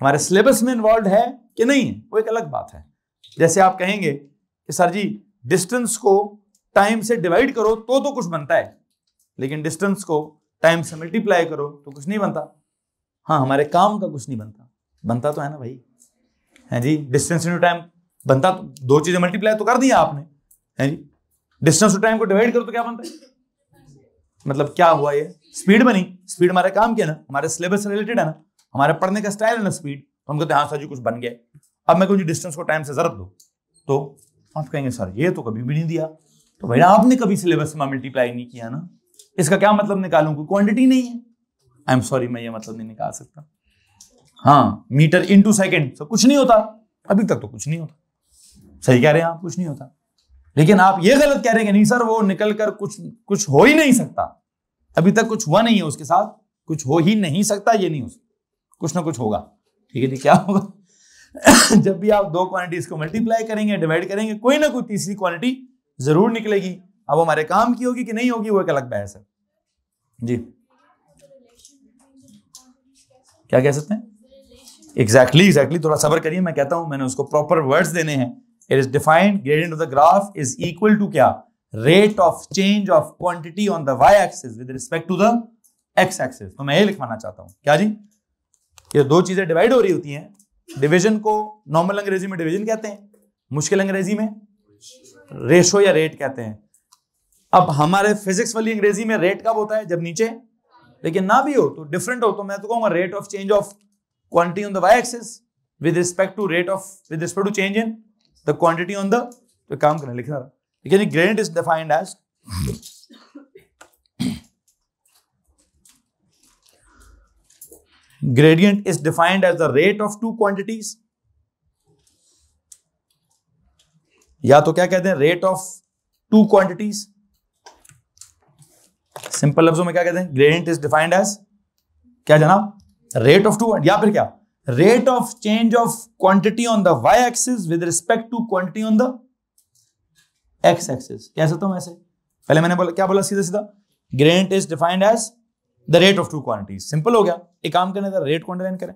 हमारे सिलेबस में इन्वॉल्व है कि नहीं है वो एक अलग बात है जैसे आप कहेंगे कि सर जी डिस्टेंस को टाइम से डिवाइड करो तो तो कुछ बनता है लेकिन डिस्टेंस को टाइम से मल्टीप्लाई करो तो कुछ नहीं बनता हाँ हमारे काम का कुछ नहीं बनता बनता तो है ना भाई है जी डिस्टेंस इनटू टाइम बनता तो दो चीजें मल्टीप्लाई तो कर दिया आपने है जी डिस्टेंस टू टाइम को डिवाइड करो तो क्या बनता है मतलब क्या हुआ ये स्पीड बनी स्पीड हमारे काम किया ना हमारे सिलेबस से रिलेटेड है ना हमारे पढ़ने का स्टाइल है ना स्पीड तो हम कहते तो हैं हाँ सर जी कुछ बन गया अब मैं कहूँ डिस्टेंस को टाइम से जरूरत दो तो आप कहेंगे सर ये तो कभी भी नहीं दिया तो भाई आपने कभी सिलेबस में मल्टीप्लाई नहीं किया ना इसका क्या मतलब निकालू कोई क्वांटिटी नहीं है आई एम सॉरी मैं ये मतलब नहीं निकाल सकता हाँ मीटर इंटू सेकेंड तो कुछ नहीं होता अभी तक तो कुछ नहीं होता सही कह रहे हैं आप कुछ नहीं होता लेकिन आप ये गलत कह रहे हैं कि नहीं सर वो निकल कर कुछ कुछ हो ही नहीं सकता अभी तक कुछ हुआ नहीं है उसके साथ कुछ हो ही नहीं सकता ये नहीं हो सकता कुछ ना कुछ होगा ठीक है जी क्या होगा *coughs* जब भी आप दो क्वांटिटीज को मल्टीप्लाई करेंगे डिवाइड करेंगे कोई ना कोई तीसरी क्वांटिटी जरूर निकलेगी अब हमारे काम की होगी कि नहीं होगी वो एक अलग बहस है जी क्या कह सकते हैं एग्जैक्टली एग्जैक्टली थोड़ा सबर करिए मैं कहता हूं मैंने उसको प्रॉपर वर्ड्स देने हैं it is defined gradient of the graph is equal to क्या rate of change of quantity on the Y axis with respect to the X axis तो मैं ये लिखवाना चाहता हूं क्या जी ये दो चीजें डिवाइड हो रही होती हैं डिवीजन को नॉर्मल अंग्रेजी में डिवीजन कहते हैं मुश्किल अंग्रेजी में रेशो या रेट कहते हैं अब हमारे फिजिक्स वाली अंग्रेजी में रेट कब होता है जब नीचे लेकिन ना भी हो तो डिफरेंट हो तो मैं तो कहूंगा rate of change of quantity on the y-axis with respect to rate of with respect to change in the quantity on the तो काम करना लिखना लेकिन gradient is defined as gradient is defined as the rate of two quantities या तो क्या कहते हैं rate of two quantities simple लफ्जों में क्या कहते हैं ग्रेडियंट इज डिफाइंड एज क्या जनाब रेट ऑफ टू या फिर क्या rate of change of quantity on the Y axis with respect to quantity on the X axis कह सकता हूं ऐसे पहले मैंने बोला क्या बोला सीधा सीधा gradient is defined as the rate of two quantities simple हो गया एक काम करने था रेट क्वान करें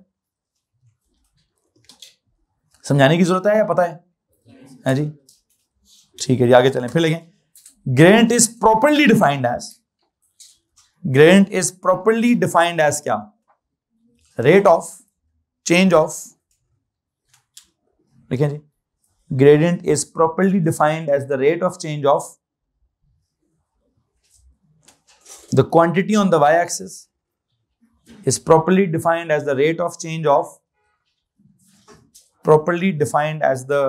समझाने की जरूरत है या पता है है हाँ जी ठीक है जी आगे चलें फिर लेंगे gradient is properly defined as gradient is properly defined as क्या Rate of change of ठीक है gradient is properly defined as the rate of change of the quantity on the y-axis is properly defined as the rate of change of properly defined as the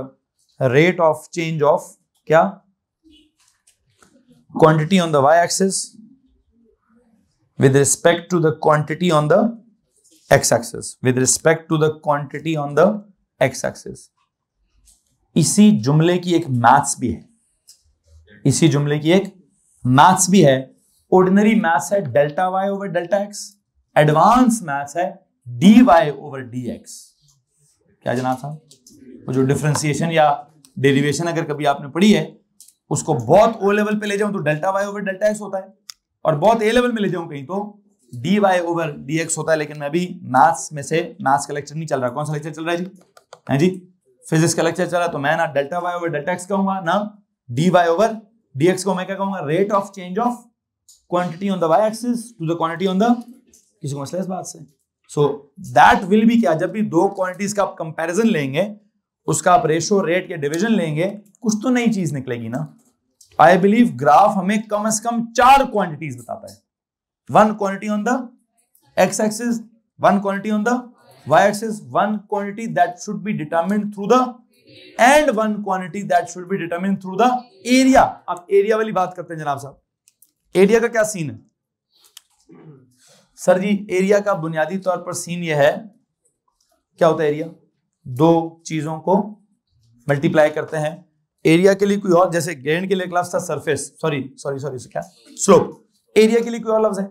rate of change of kya quantity on the y-axis with respect to the quantity on the x axis with respect to the quantity on the x axis इसी जुमले की एक maths भी है इसी जुमले की एक मैथ्स भी है ऑर्डिनरी मैथ्स है delta Y over delta X advance maths है D Y over D X क्या जनाब साहब वो जो डिफ्रेंसिएशन या डेरिवेशन अगर कभी आपने पढ़ी है उसको बहुत ओ लेवल पे ले जाऊं तो delta Y over delta X होता है और बहुत ए लेवल में ले जाऊं कहीं तो D Y over D X होता है लेकिन मैं अभी मैथ्स में से मैथ्स का लेक्चर नहीं चल रहा कौन सा लेक्चर चल रहा है जी है जी फिजिक्स का लेक्चर चल रहा है तो मैं ना delta Y over delta X कहूंगा ना D Y over D X को मैं क्या कहूंगा rate of change of quantity on the Y axis to the quantity on the किसी को मसला इस बात से सो दैट विल भी क्या जब भी दो क्वांटिटीज का आप कंपेरिजन लेंगे उसका आप रेशो रेट या डिविजन लेंगे कुछ तो नई चीज निकलेगी ना आई बिलीव ग्राफ हमें कम अज कम चार क्वांटिटीज बताता है one quantity on the X axis one quantity on the Y axis one quantity that should be determine through the and one quantity that should be determine through the area अब area वाली बात करते हैं जनाब साहब area का क्या scene है सर जी एरिया का बुनियादी तौर पर सीन यह है क्या होता है एरिया दो चीजों को मल्टीप्लाई करते हैं एरिया के लिए कोई और जैसे ग्रेन के लिए क्लास था सरफेस सॉरी सॉरी सॉरी क्या स्लोप एरिया के लिए क्या लफ्ज है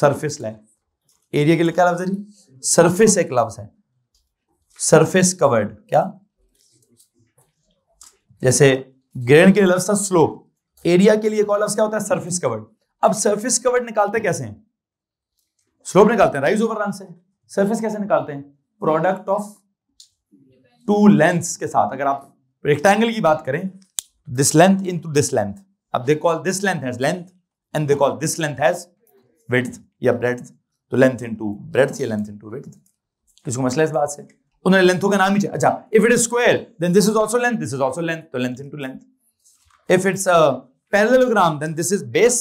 सरफेस लाइन एरिया के लिए क्या लफ्ज है जी सरफेस एक लफ्ज है सरफेस कवर्ड क्या जैसे ग्रेन के लिए लफ्ज था स्लोप एरिया के लिए एक क्या होता है सरफेस कवर्ड अब सरफेस कवर्ड निकालते कैसे हैं स्लोप निकालते हैं राइज ओवर रन से सरफेस कैसे निकालते हैं प्रोडक्ट ऑफ टू लेंथ के साथ अगर आप रेक्टेंगल की बात करें this length into this length अब देखो दिस लेंथ है length and because this length has width या breadth तो length into breadth या length into width किसी को मसला इस बात से उन्होंने लेंथों का नाम ही अच्छा if it is square then this is also length this is also length तो length into length if it's a then this is base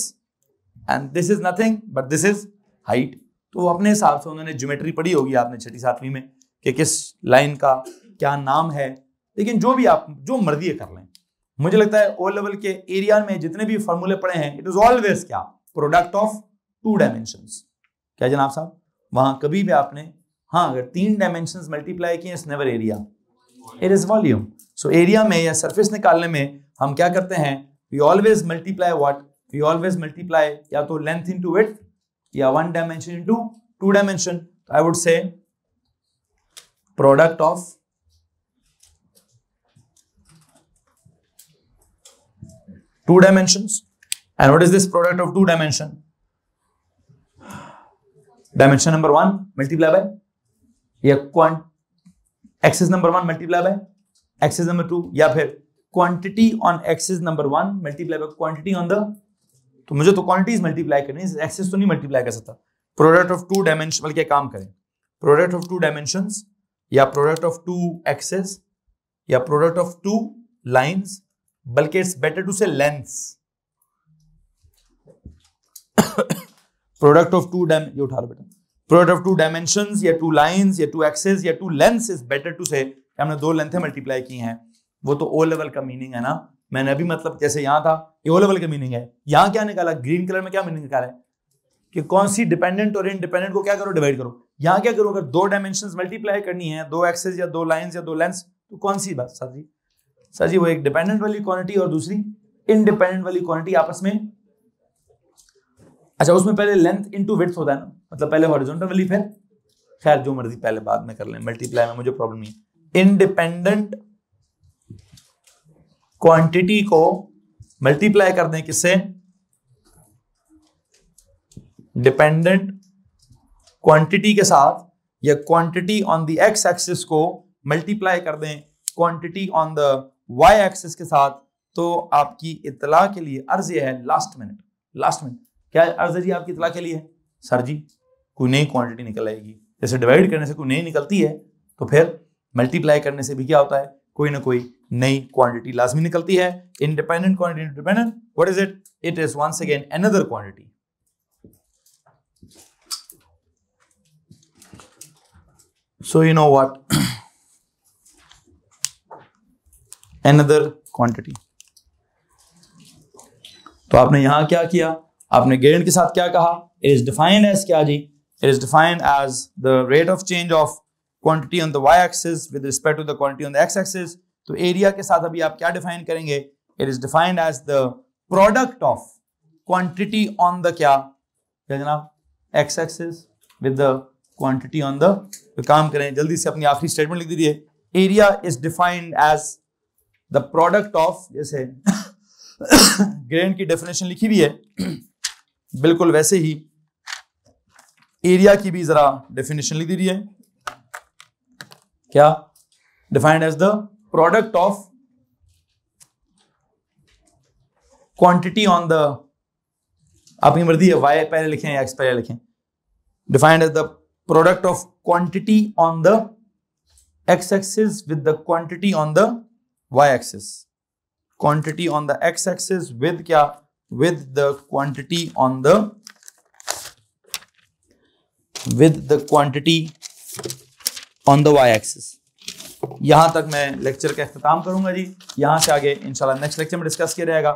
and this is nothing but this is height तो वो अपने हिसाब से उन्होंने geometry पढ़ी होगी आपने छठी सातवीं में कि किस लाइन का क्या नाम है लेकिन जो भी आप जो मर्जी कर लें मुझे लगता है ओ लेवल के एरिया में जितने भी फॉर्मूले पड़े हैं इट इज ऑलवेज क्या प्रोडक्ट ऑफ टू डायमेंशन क्या जनाब साहब वहां कभी भी आपने हाँ अगर तीन डायमेंशन मल्टीप्लाई किए इस never area it is volume so area में या सरफेस निकालने में हम क्या करते हैं we always multiply what we always multiply या तो लेंथ इनटू विड्थ या one dimension into two dimension I would say product of two dimensions. And what is this product of two dimension? Dimension number one multiply by या quant axis number one multiply by axis number two या फिर quantity on axis number one multiply by quantity on the तो मुझे तो quantities multiply करनी है access तो नहीं मल्टीप्लाई कर सकता प्रोडक्ट ऑफ टू डायमेंशन बल्कि काम करें प्रोडक्ट ऑफ टू डायमेंशन या प्रोडक्ट ऑफ टू एक्सेस या प्रोडक्ट ऑफ टू लाइन्स बल्कि it's better to say lengths product of two डेम ये उठा लो बेटा प्रोडक्ट ऑफ टू डायमेंशन या टू लाइन या टू एक्सेस या two lengths is better to say हमने दो लेंथे मल्टीप्लाई की हैं वो तो ओ लेवल का मीनिंग है ना मैंने अभी मतलब जैसे यहां था ये ओ लेवल का मीनिंग है यहां क्या निकाला ग्रीन कलर में क्या मीनिंग निकाला है कि कौन सी डिपेंडेंट और इनडिपेंडेंट को क्या करो डिवाइड करो यहां क्या करो अगर दो डायमेंशन मल्टीप्लाई करनी है दो एक्सेस या दो लाइन या दो लेंस तो कौन सी बात सर जी सर जी वो एक डिपेंडेंट वाली क्वांटिटी और दूसरी इनडिपेंडेंट वाली क्वांटिटी आपस में अच्छा उसमें पहले लेंथ इनटू विथ होता है ना मतलब पहले हॉरिजॉन्टल वाली फिर खैर जो मर्जी पहले बाद में कर लें मल्टीप्लाई में मुझे प्रॉब्लम नहीं इनडिपेंडेंट क्वांटिटी को मल्टीप्लाई कर दें किससे डिपेंडेंट क्वांटिटी के साथ या quantity on the X axis को मल्टीप्लाई कर दें quantity on the Y axis के साथ तो आपकी इतला के लिए अर्ज यह है लास्ट मिनट लास्ट मिनट क्या अर्ज जी आपकी इतला के लिए सर जी कोई नई क्वांटिटी निकल आएगी जैसे डिवाइड करने से कोई नई निकलती है तो फिर मल्टीप्लाई करने से भी क्या होता है कोई ना कोई नई क्वांटिटी लाजमी निकलती है independent quantity independent what is it it is once again another quantity so you know what another quantity तो आपने यहां क्या किया आपने ग्रेड के साथ क्या कहा इट इज डिफाइंड एज क्या जी it is defined as the rate of change of quantity on the Y axis with respect to the quantity on the X axis तो एरिया के साथ अभी आप क्या डिफाइन करेंगे it is defined as the product of quantity on the क्या क्या जनाब X axis with the quantity on the काम करें जल्दी से अपनी आखिरी स्टेटमेंट लिख दीजिए area is defined as the product of जैसे ग्रेन की डेफिनेशन लिखी हुई है बिल्कुल वैसे ही एरिया की भी जरा डेफिनेशन लिख दी रही है क्या defined as the product of quantity on the आपकी मर्जी है वाई पहले लिखें या एक्स पहले लिखें defined as the product of quantity on the X axis with the quantity on the Y axis quantity on the X axis with क्या with the quantity on the with the quantity on the Y axis यहां तक मैं lecture का अख्ताम करूंगा जी यहां से आगे इंशाल्लाह नेक्स्ट लेक्चर में डिस्कस किया जाएगा